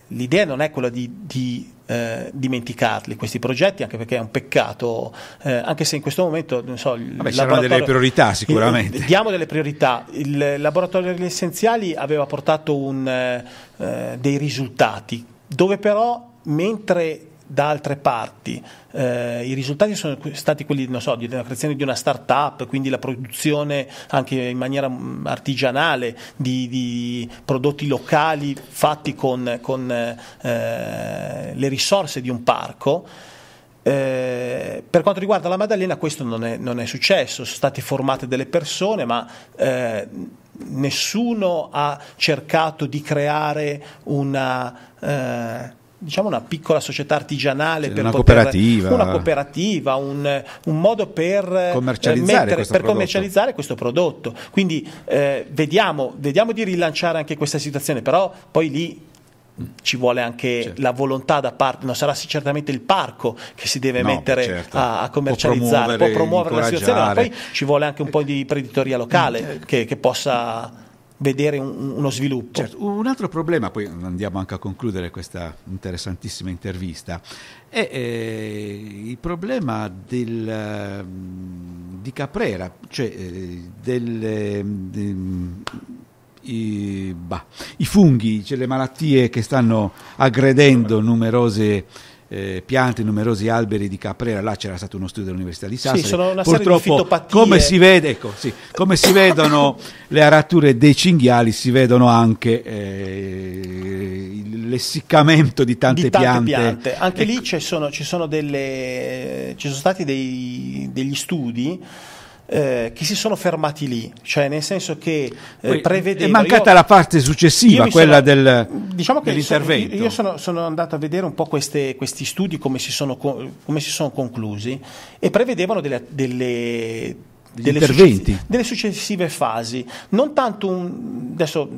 l'idea non è quella di, di eh, dimenticarli questi progetti, anche perché è un peccato, eh, anche se in questo momento non so, c'erano delle priorità sicuramente. Il, diamo delle priorità. Il laboratorio degli essenziali aveva portato un, eh, eh dei risultati, dove però mentre da altre parti. Eh, I risultati sono stati quelli so, della creazione di una start-up, quindi la produzione anche in maniera mm, artigianale di, di prodotti locali fatti con, con eh, le risorse di un parco. Eh, per quanto riguarda la Maddalena questo non è, non è, successo, sono state formate delle persone ma eh, nessuno ha cercato di creare una... Eh, diciamo una piccola società artigianale, cioè, una, poter, cooperativa. una cooperativa, un, un modo per, eh, commercializzare, mettere, questo per commercializzare, questo prodotto. Quindi eh, vediamo, vediamo di rilanciare anche questa situazione, però poi lì mm, ci vuole anche certo. la volontà da parte, non sarà certamente il parco che si deve no, mettere certo. a, a, commercializzare, può promuovere, può promuovere la situazione, ma poi ci vuole anche un po' di preditoria locale eh, che, che possa vedere un, uno sviluppo. Certo. Un altro problema, poi andiamo anche a concludere questa interessantissima intervista, è eh, il problema del, ehm, di Caprera, cioè eh, del, ehm, ehm, i, bah, i, funghi, cioè le malattie che stanno aggredendo numerose eh, piante, numerosi alberi di Caprera, là c'era stato uno studio dell'Università di Sassari. Sì, sono una Purtroppo, come si, vede, ecco, sì, come si vedono le arature dei cinghiali, si vedono anche eh, l'essiccamento di tante, di tante piante. piante. Anche ecco. lì ci sono, ci sono, delle, ci sono stati dei, degli studi eh, che si sono fermati lì, cioè nel senso che eh, prevedeva... È mancata io, la parte successiva, quella sono, del, diciamo dell'intervento. Sono, io sono, sono, andato a vedere un po' queste, questi studi, come si sono, come si sono conclusi, e prevedevano delle, delle delle successive, delle successive fasi, non tanto un, adesso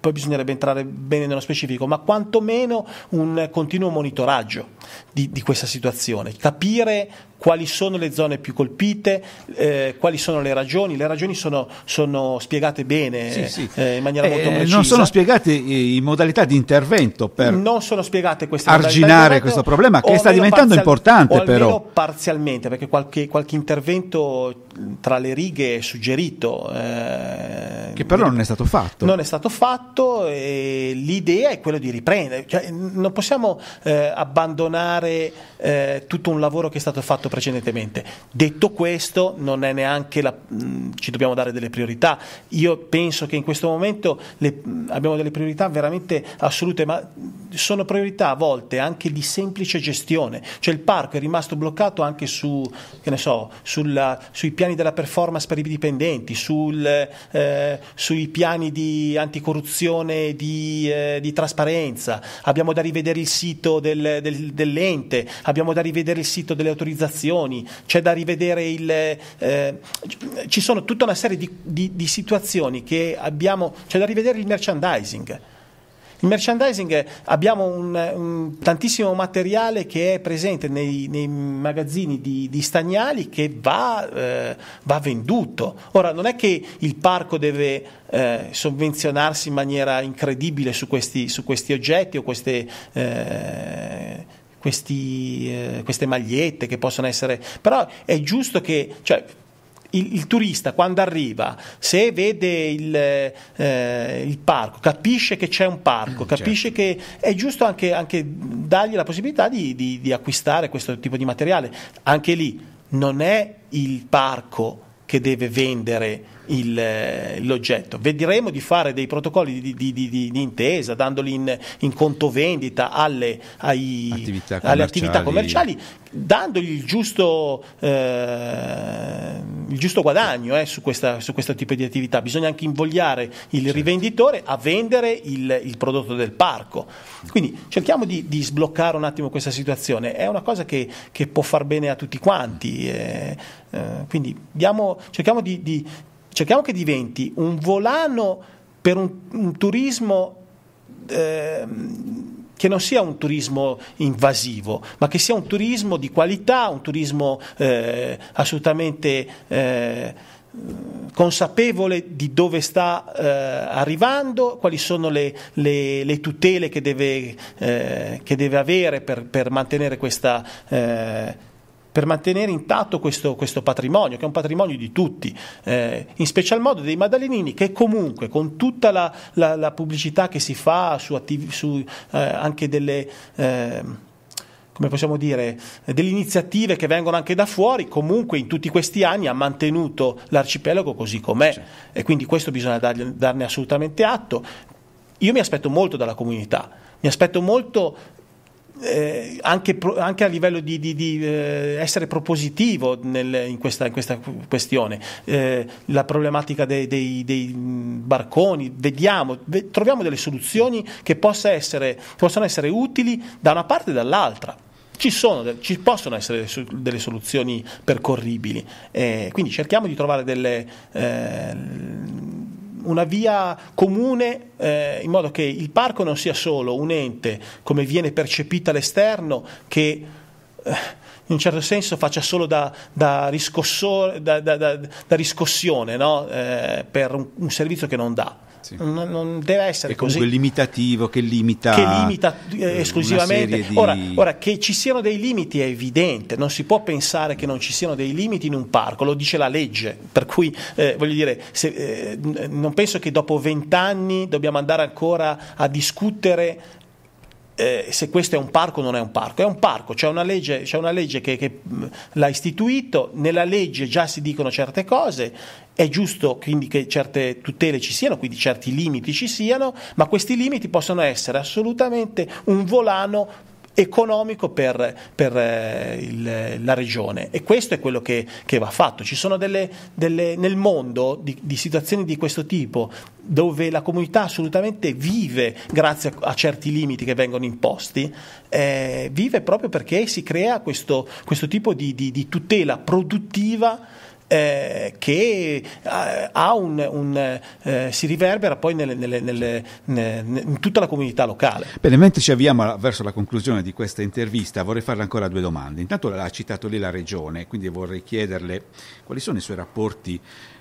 poi bisognerebbe entrare bene nello specifico, ma quantomeno un continuo monitoraggio di, di questa situazione, capire quali sono le zone più colpite, eh, quali sono le ragioni, le ragioni sono, sono spiegate bene sì, sì. Eh, in maniera eh, molto precisa. Non sono spiegate eh, in modalità di intervento per non sono spiegate queste arginare questo problema che sta diventando importante o però. parzialmente, perché qualche, qualche, intervento tra le righe è suggerito. Eh, che però non è stato fatto. Non è stato fatto fatto e eh, l'idea è quella di riprendere, cioè, non possiamo eh, abbandonare eh, tutto un lavoro che è stato fatto precedentemente. Detto questo, non è neanche la, mh, ci dobbiamo dare delle priorità. Io penso che in questo momento le, abbiamo delle priorità veramente assolute, ma sono priorità a volte anche di semplice gestione, cioè il parco è rimasto bloccato anche su, so, sulla, sui piani della performance per i dipendenti, sul, eh, sui piani di anticorruzione situazione di, eh, di, trasparenza, abbiamo da rivedere il sito del, del, dell'ente, abbiamo da rivedere il sito delle autorizzazioni, c'è da rivedere il... Eh, ci sono tutta una serie di, di, di situazioni che abbiamo, c'è da rivedere il merchandising il merchandising abbiamo un, un, tantissimo materiale che è presente nei, nei magazzini di, di, Stagnali che va, eh, va, venduto. Ora non è che il parco deve eh, sovvenzionarsi in maniera incredibile su questi, su questi oggetti o queste... Eh, questi, eh, queste magliette che possono essere, però è giusto che, cioè, il, il, turista quando arriva, se vede il, eh, il, parco, capisce che c'è un parco, mm, capisce certo. che è giusto anche, anche dargli la possibilità di, di, di acquistare questo tipo di materiale. Anche lì non è il parco che deve vendere il, eh, l'oggetto. Vedremo di fare dei protocolli di, di, di, di intesa, dandoli in, in conto vendita alle, ai, attività alle, attività commerciali, dandogli il giusto, eh, il giusto guadagno eh, su, questa, su, questo tipo di attività. Bisogna anche invogliare il certo. rivenditore a vendere il, il, prodotto del parco. Quindi cerchiamo di, sbloccare un attimo questa situazione. È una cosa che, che può far bene a tutti quanti. Eh, eh quindi diamo, cerchiamo di cerchiamo che diventi un volano per un, un turismo eh, che non sia un turismo invasivo, ma che sia un turismo di qualità, un turismo eh, assolutamente eh, consapevole di dove sta eh, arrivando, quali sono le, le, le tutele che deve, eh, che deve avere per, per mantenere questa eh, per mantenere intatto questo, questo, patrimonio, che è un patrimonio di tutti, eh, in special modo dei Maddalenini, che comunque con tutta la, la, la pubblicità che si fa su, attivi, su eh, anche delle... Eh, come possiamo dire, delle iniziative che vengono anche da fuori, comunque in tutti questi anni ha mantenuto l'arcipelago così com'è sì. e quindi questo bisogna darne assolutamente atto. Io mi aspetto molto dalla comunità, mi aspetto molto eh, anche, pro, anche, a livello di, di, di eh, essere propositivo nel, in, questa, in, questa, questione, eh, la problematica dei, dei, dei barconi, vediamo, ve, troviamo delle soluzioni che essere, possano essere utili da una parte e dall'altra. Ci, sono, ci, possono essere delle soluzioni percorribili, eh, quindi cerchiamo di trovare delle eh, una via comune eh, in modo che il parco non sia solo un ente come viene percepito all'esterno che eh, in un certo senso faccia solo da, da, riscosso, da, da riscossione no? eh, per un, un servizio che non dà sì. non, non, deve essere è così. È limitativo che limita, che limita eh, esclusivamente. Di... Ora, ora, che ci siano dei limiti è evidente, non si può pensare che non ci siano dei limiti in un parco, lo dice la legge, per cui eh, voglio dire, se, eh, non penso che dopo vent'anni dobbiamo andare ancora a discutere eh, se questo è un parco o non è un parco. È un parco, c'è una legge, c'è una legge che, che mm, l'ha istituito, nella legge già si dicono certe cose, è giusto quindi che certe tutele ci siano, quindi certi limiti ci siano, ma questi limiti possono essere assolutamente un volano economico per, per eh, il, la regione e questo è quello che, che va fatto. Ci sono delle, delle, nel mondo di, di, situazioni di questo tipo dove la comunità assolutamente vive grazie a, a certi limiti che vengono imposti, eh, vive proprio perché si crea questo, questo tipo di, di, di tutela produttiva eh, che eh, ha un, un eh, si riverbera poi nelle, nelle, nelle, in tutta la comunità locale. Bene, mentre ci avviamo verso la conclusione di questa intervista vorrei farle ancora due domande. Intanto ha citato lì la Regione, quindi vorrei chiederle quali sono i suoi rapporti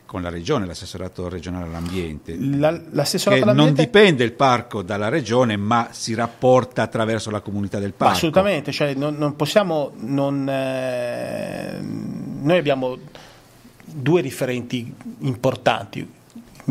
con la regione, l'assessorato regionale all'ambiente. La, l'assessorato all'ambiente... Non dipende il parco dalla regione, ma si rapporta attraverso la comunità del parco. assolutamente, cioè non, non possiamo non, eh, noi abbiamo due referenti importanti,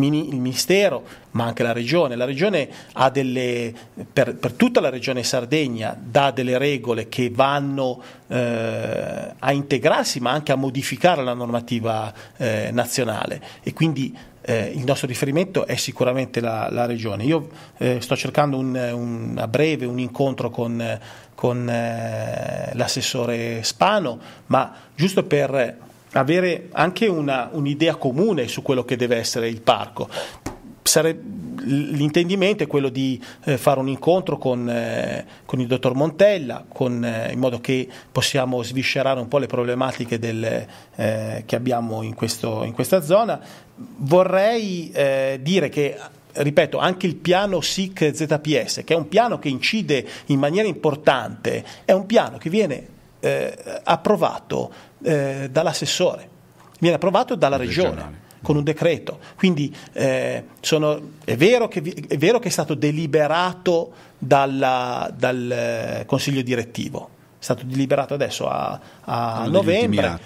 il Ministero, ma anche la Regione. La Regione ha delle, per, per tutta la Regione Sardegna, dà delle regole che vanno eh, a integrarsi, ma anche a modificare la normativa eh, nazionale e quindi eh, il nostro riferimento è sicuramente la, la Regione. Io eh, sto cercando un, un, a breve un incontro con, con eh, l'assessore Spano, ma giusto per avere anche una, un'idea comune su quello che deve essere il parco. Sarebbe, l'intendimento è quello di eh, fare un incontro con, eh, con il dottor Montella con, eh, in modo che possiamo sviscerare un po' le problematiche del, eh, che abbiamo in, questo, in, questa zona. Vorrei eh, dire che ripeto, anche il piano SIC ZPS, che è un piano che incide in maniera importante, è un piano che viene eh, approvato eh, dall'assessore, viene approvato dalla regione. Con un decreto, quindi eh, sono, è, vero che, è, vero che, è stato deliberato dalla, dal eh, consiglio direttivo, è stato deliberato adesso a, a novembre.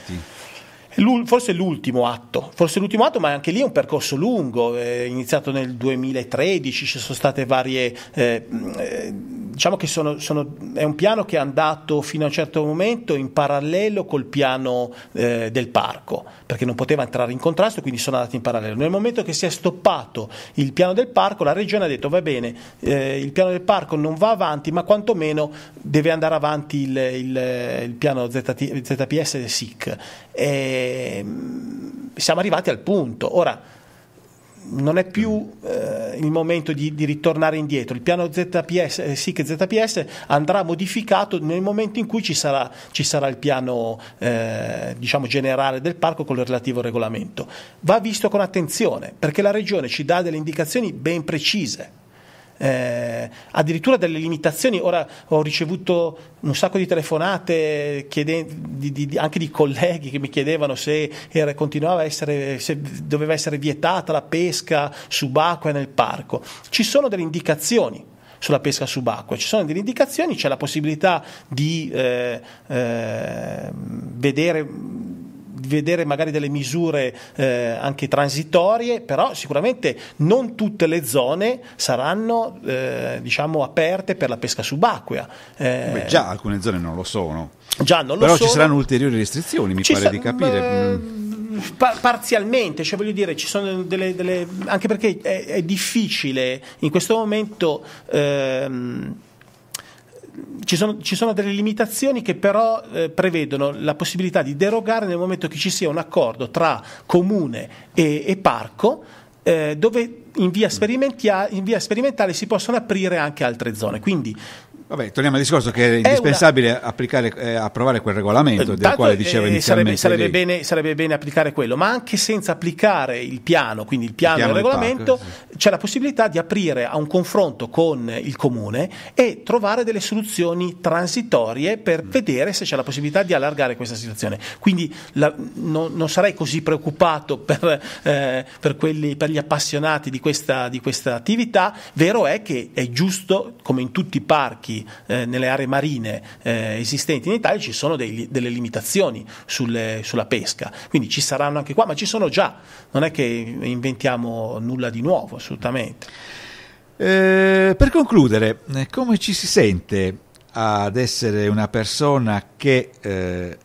Forse l'ultimo atto, forse l'ultimo atto, ma anche lì è un percorso lungo, è iniziato nel 2013, ci sono state varie eh, eh diciamo che sono, sono, è un piano che è andato fino a un certo momento in parallelo col piano eh, del parco, perché non poteva entrare in contrasto, quindi sono andati in parallelo. Nel momento che si è stoppato il piano del parco, la regione ha detto va bene, eh, il piano del parco non va avanti, ma quantomeno deve andare avanti il, il, il piano ZT, ZPS del SIC. E, ehm, siamo arrivati al punto. Ora, non è più eh, il momento di, di, ritornare indietro. Il piano ZPS, eh, SIC ZPS andrà modificato nel momento in cui ci sarà, ci sarà il piano eh, diciamo, generale del parco con il relativo regolamento. Va visto con attenzione perché la Regione ci dà delle indicazioni ben precise eh, addirittura delle limitazioni. Ora ho ricevuto un sacco di telefonate chiede, di, di, anche di colleghi che mi chiedevano se era, continuava a essere, se doveva essere vietata la pesca subacquea nel parco. Ci sono delle indicazioni sulla pesca subacquea. Ci sono delle indicazioni, c'è la possibilità di eh, eh, vedere vedere magari delle misure eh, anche transitorie, però sicuramente non tutte le zone saranno eh, diciamo aperte per la pesca subacquea. Eh, Beh, già alcune zone non lo sono. Già non lo però sono. ci saranno ulteriori restrizioni, mi ci pare sa- di capire. Mh, eh, mm. parzialmente, cioè voglio dire, ci sono delle, delle anche perché è, è, difficile in questo momento ehm, ci sono, ci sono, delle limitazioni che però eh, prevedono la possibilità di derogare nel momento che ci sia un accordo tra comune e, e parco eh, dove in via, mm. in via, sperimentale si possono aprire anche altre zone. Quindi Vabbè, torniamo al discorso che è, è indispensabile una... applicare, eh, approvare quel regolamento eh, del quale dicevo inizialmente. Sarebbe, sarebbe, bene, sarebbe, bene, applicare quello, ma anche senza applicare il piano, quindi il piano, il piano e il regolamento, parco, sì. c'è la possibilità di aprire a un confronto con il comune e trovare delle soluzioni transitorie per mm. vedere se c'è la possibilità di allargare questa situazione. Quindi la, no, non sarei così preoccupato per, eh, per, quelli, per gli appassionati di questa, di questa attività. Vero è che è giusto, come in tutti i parchi, eh, nelle aree marine eh, esistenti in Italia ci sono dei, delle limitazioni sulle, sulla pesca, quindi ci saranno anche qua, ma ci sono già, non è che inventiamo nulla di nuovo assolutamente. Eh, per concludere, eh, come ci si sente ad essere una persona che eh,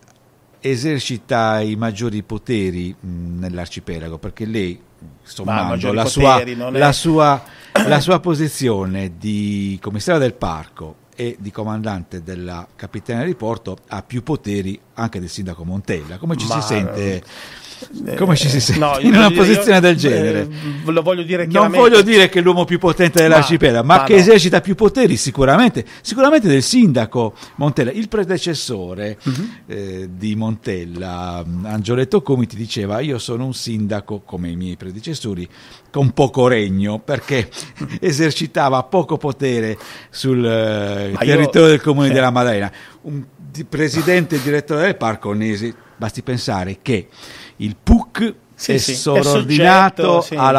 esercita i maggiori poteri mm, nell'arcipelago? Perché lei, sommando la, poteri, sua, la, sua, la sua posizione di commissario del parco, e di comandante della capitania di porto ha più poteri anche del sindaco Montella. Come ci Ma, si sente? Eh, eh, come ci si sente no, in una posizione io, del eh, genere? Eh, lo voglio dire Non voglio dire che è l'uomo più potente dell'arcipelago, ma, ma, ma, che no. esercita più poteri sicuramente, sicuramente del sindaco Montella. Il predecessore uh-huh. eh, di Montella, mm, Angioletto Comiti, diceva io sono un sindaco, come i miei predecessori, con poco regno, perché esercitava poco potere sul eh, territorio io, del comune cioè, della Madalena. Un di, presidente e direttore del parco Nesi, basti pensare che il PUC sì, è sì, sovraordinato sì. al,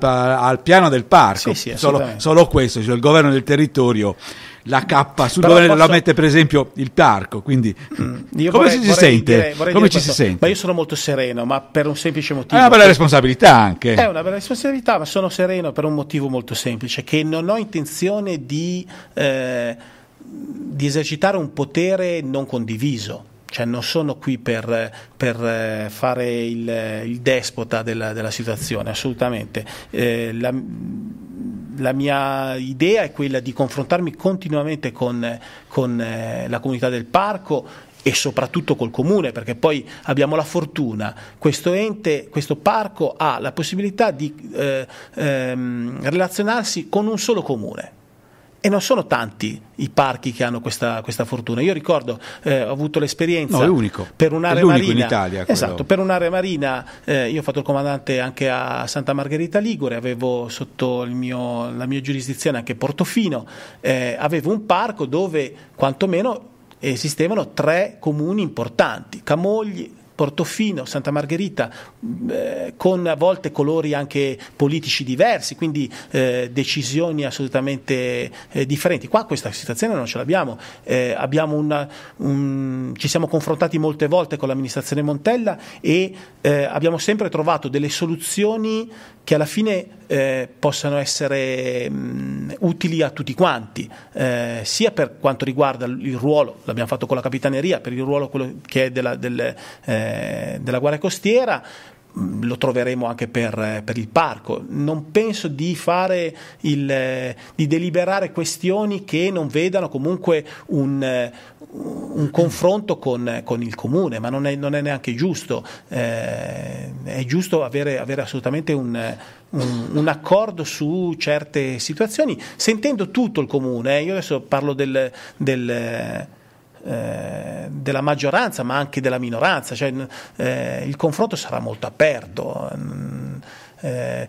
al, piano del parco. Solo, solo, questo, cioè il governo del territorio, la K sul Però governo posso... la mette per esempio il parco. Quindi mm, io come vorrei, ci, si sente? Dire, come ci si sente? Ma io sono molto sereno, ma per un semplice motivo. È una bella responsabilità anche. È una bella responsabilità, ma sono sereno per un motivo molto semplice, che non ho intenzione di, eh, di esercitare un potere non condiviso cioè non sono qui per, per eh, fare il, il despota della, della, situazione, assolutamente. Eh, la, la mia idea è quella di confrontarmi continuamente con, con eh, la comunità del parco e soprattutto col comune, perché poi abbiamo la fortuna, questo ente, questo parco ha la possibilità di eh, ehm, relazionarsi con un solo comune, e non sono tanti i parchi che hanno questa, questa fortuna. Io ricordo, eh, ho avuto l'esperienza no, è unico. per un'area marina. In Italia, esatto, per un'area marina, eh, io ho fatto il comandante anche a Santa Margherita Ligure, avevo sotto mio, la mia giurisdizione anche Portofino, eh, avevo un parco dove quantomeno esistevano tre comuni importanti, Camogli, Portofino, Santa Margherita, mm, eh, con a volte colori anche politici diversi, quindi eh, decisioni assolutamente eh, differenti. Qua questa situazione non ce l'abbiamo, eh, abbiamo una, un, ci siamo confrontati molte volte con l'amministrazione Montella e eh, abbiamo sempre trovato delle soluzioni che alla fine eh, possano essere mh, mm, utili a tutti quanti, eh, sia per quanto riguarda il ruolo, l'abbiamo fatto con la capitaneria, per il ruolo che è della, del, eh, della guardia costiera, lo troveremo anche per, eh, per, il parco. Non penso di, fare il, eh, di deliberare questioni che non vedano comunque un, eh, un confronto con, con, il comune, ma non è, non è neanche giusto. Eh, è giusto avere, avere assolutamente un, un, un, accordo su certe situazioni, sentendo tutto il comune. Io adesso parlo del, del eh, della maggioranza ma anche della minoranza, cioè, eh, il confronto sarà molto aperto. Mm, eh,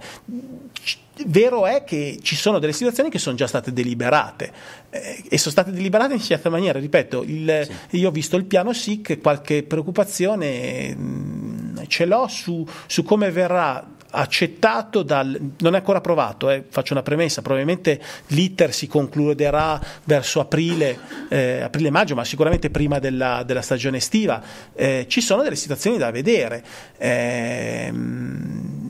vero è che ci sono delle situazioni che sono già state deliberate eh, e sono state deliberate in certa maniera, ripeto, il, sì. io ho visto il piano SIC, qualche preoccupazione mh, mm, ce l'ho su, su come verrà accettato dal, non è ancora approvato, eh, faccio una premessa, probabilmente l'iter si concluderà verso aprile, eh, aprile-maggio, ma sicuramente prima della, della stagione estiva. Eh, ci sono delle situazioni da vedere. Ehm,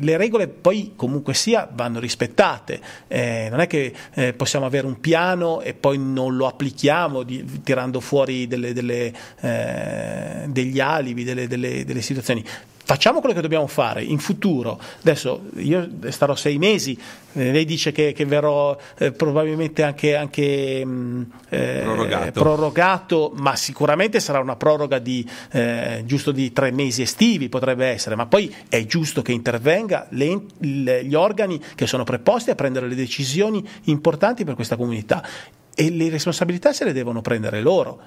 le regole poi comunque sia vanno rispettate, eh, non è che eh, possiamo avere un piano e poi non lo applichiamo di, tirando fuori delle, delle, eh, degli alibi, delle, delle situazioni facciamo quello che dobbiamo fare in futuro. Adesso io starò sei mesi, eh, lei dice che, che verrò eh, probabilmente anche, anche mm, eh, prorogato. prorogato. ma sicuramente sarà una proroga di eh, giusto di tre mesi estivi, potrebbe essere, ma poi è giusto che intervenga le, le, gli organi che sono preposti a prendere le decisioni importanti per questa comunità e le responsabilità se le devono prendere loro.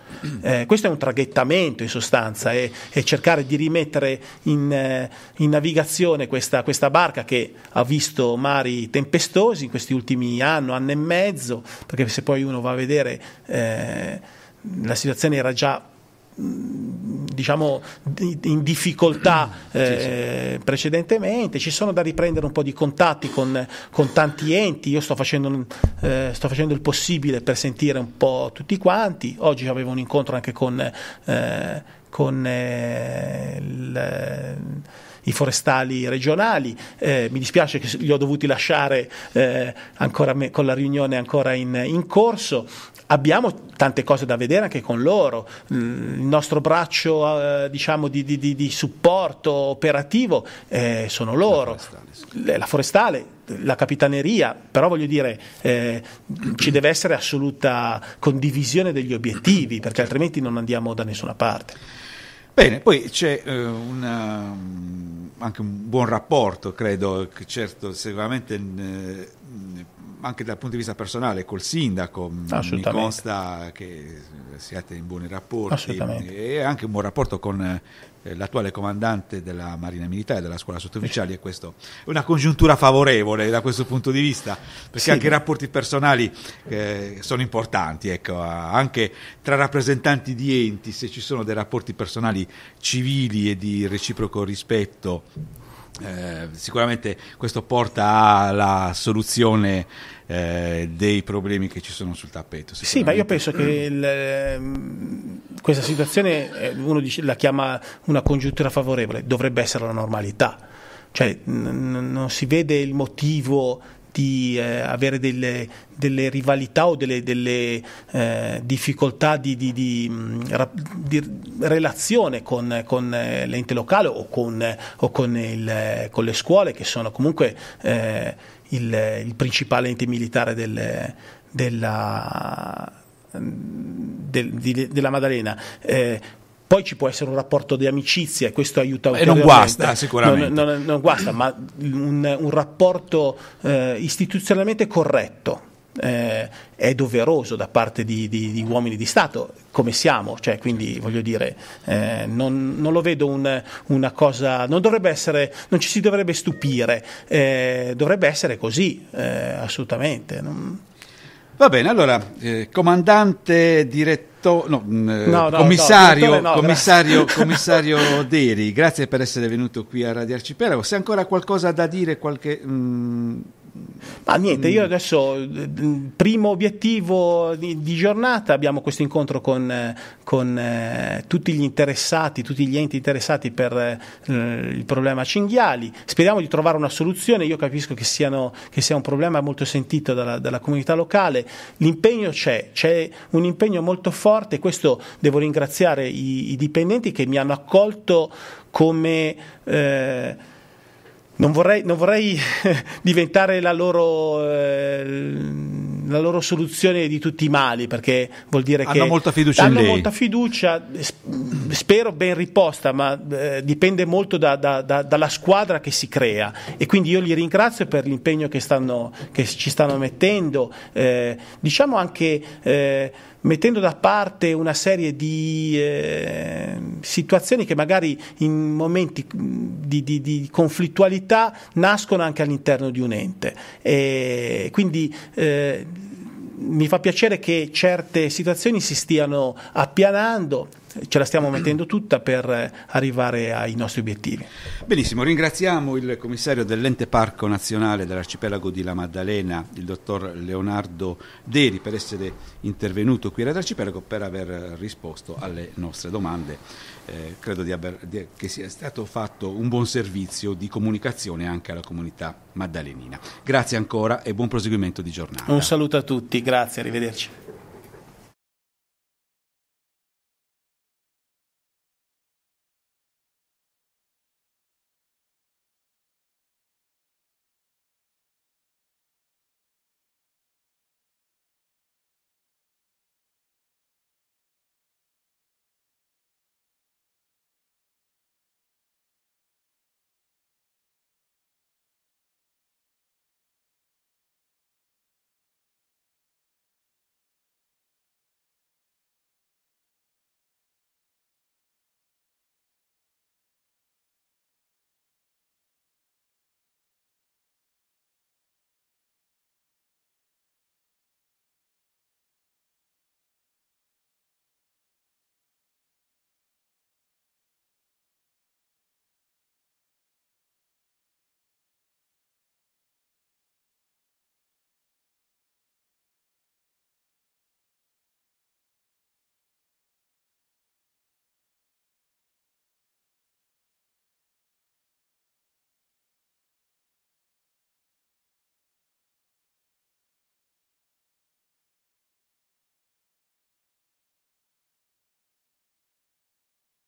Eh, questo è un traghettamento in sostanza e, cercare di rimettere in, eh, in navigazione questa, questa, barca che ha visto mari tempestosi in questi ultimi anni, anno e mezzo, perché se poi uno va a vedere eh, la situazione era già diciamo, in difficoltà mm. eh, sì, sì. precedentemente, ci sono da riprendere un po' di contatti con, con tanti enti, io sto facendo, eh, sto facendo, il possibile per sentire un po' tutti quanti, oggi avevo un incontro anche con, eh, con eh, il i forestali regionali. Eh, mi dispiace che li ho dovuti lasciare eh, me, con la riunione ancora in, in corso, abbiamo tante cose da vedere anche con loro, mm, il nostro braccio eh, diciamo di, di, di, supporto operativo eh, sono loro, la forestale. la forestale, la capitaneria, però voglio dire eh, ci deve essere assoluta condivisione degli obiettivi perché altrimenti non andiamo da nessuna parte. Bene, poi c'è eh, una, um, anche un buon rapporto, credo, che certo sicuramente anche dal punto di vista personale col sindaco, mm, mi consta che siate in buoni rapporti e anche un buon rapporto con eh, l'attuale comandante della Marina Militare della scuola sottufficiali e questo è una congiuntura favorevole da questo punto di vista perché sì. anche i rapporti personali eh, sono importanti ecco, anche tra rappresentanti di enti se ci sono dei rapporti personali civili e di reciproco rispetto eh, sicuramente questo porta alla soluzione eh, dei problemi che ci sono sul tappeto. Sì, ma io penso che il, ehm, questa situazione eh, uno dice, la chiama una congiuntura favorevole, dovrebbe essere la normalità. Cioè, n- non si vede il motivo di eh, avere delle, delle, rivalità o delle, delle eh, difficoltà di, di, di, mm, di relazione con, con, eh, l'ente locale o, con, o con, il, eh, con, le scuole che sono comunque eh, il, il, principale ente militare del, della, mm, del, della, Maddalena eh, poi ci può essere un rapporto di amicizia e questo aiuta e non guasta, sicuramente. Non, non, non guasta, ma un, un rapporto eh, istituzionalmente corretto. Eh, è doveroso da parte di, di, di, uomini di Stato, come siamo, cioè, quindi voglio dire, eh, non, non, lo vedo un, una cosa, non dovrebbe essere, non ci si dovrebbe stupire, eh, dovrebbe essere così, eh, assolutamente. Non... Va bene, allora, eh, comandante direttore, no, mm, eh, no, no, commissario, commissario, commissario Deri, grazie per essere venuto qui a Radio Arcipelago. Se ancora qualcosa da dire, qualche... Mh, mm, ma niente, io adesso, primo obiettivo di, di giornata, abbiamo questo incontro con, con eh, tutti gli interessati, tutti gli enti interessati per eh, il problema cinghiali. Speriamo di trovare una soluzione, io capisco che, siano, che sia un problema molto sentito dalla, dalla comunità locale. L'impegno c'è, c'è un impegno molto forte, questo devo ringraziare i, i dipendenti che mi hanno accolto come... Eh, non vorrei, non vorrei diventare la loro, eh, la loro, soluzione di tutti i mali, perché vuol dire hanno che hanno molta fiducia hanno in lei. molta fiducia, spero ben riposta, ma eh, dipende molto da, da, da, dalla squadra che si crea. E quindi io li ringrazio per l'impegno che, stanno, che ci stanno mettendo, eh, diciamo anche eh, mettendo da parte una serie di eh, situazioni che magari in momenti mm, di, di, di, conflittualità nascono anche all'interno di un ente. E quindi eh, mi fa piacere che certe situazioni si stiano appianando, ce la stiamo mettendo tutta per eh, arrivare ai nostri obiettivi. Benissimo, ringraziamo il commissario dell'ente parco nazionale dell'arcipelago di La Maddalena, il dottor Leonardo Deri, per essere intervenuto qui all'arcipelago per aver risposto alle nostre domande. Eh, credo di aver, di, che sia stato fatto un buon servizio di comunicazione anche alla comunità maddalenina. Grazie ancora e buon proseguimento di giornata. Un saluto a tutti, grazie, arrivederci.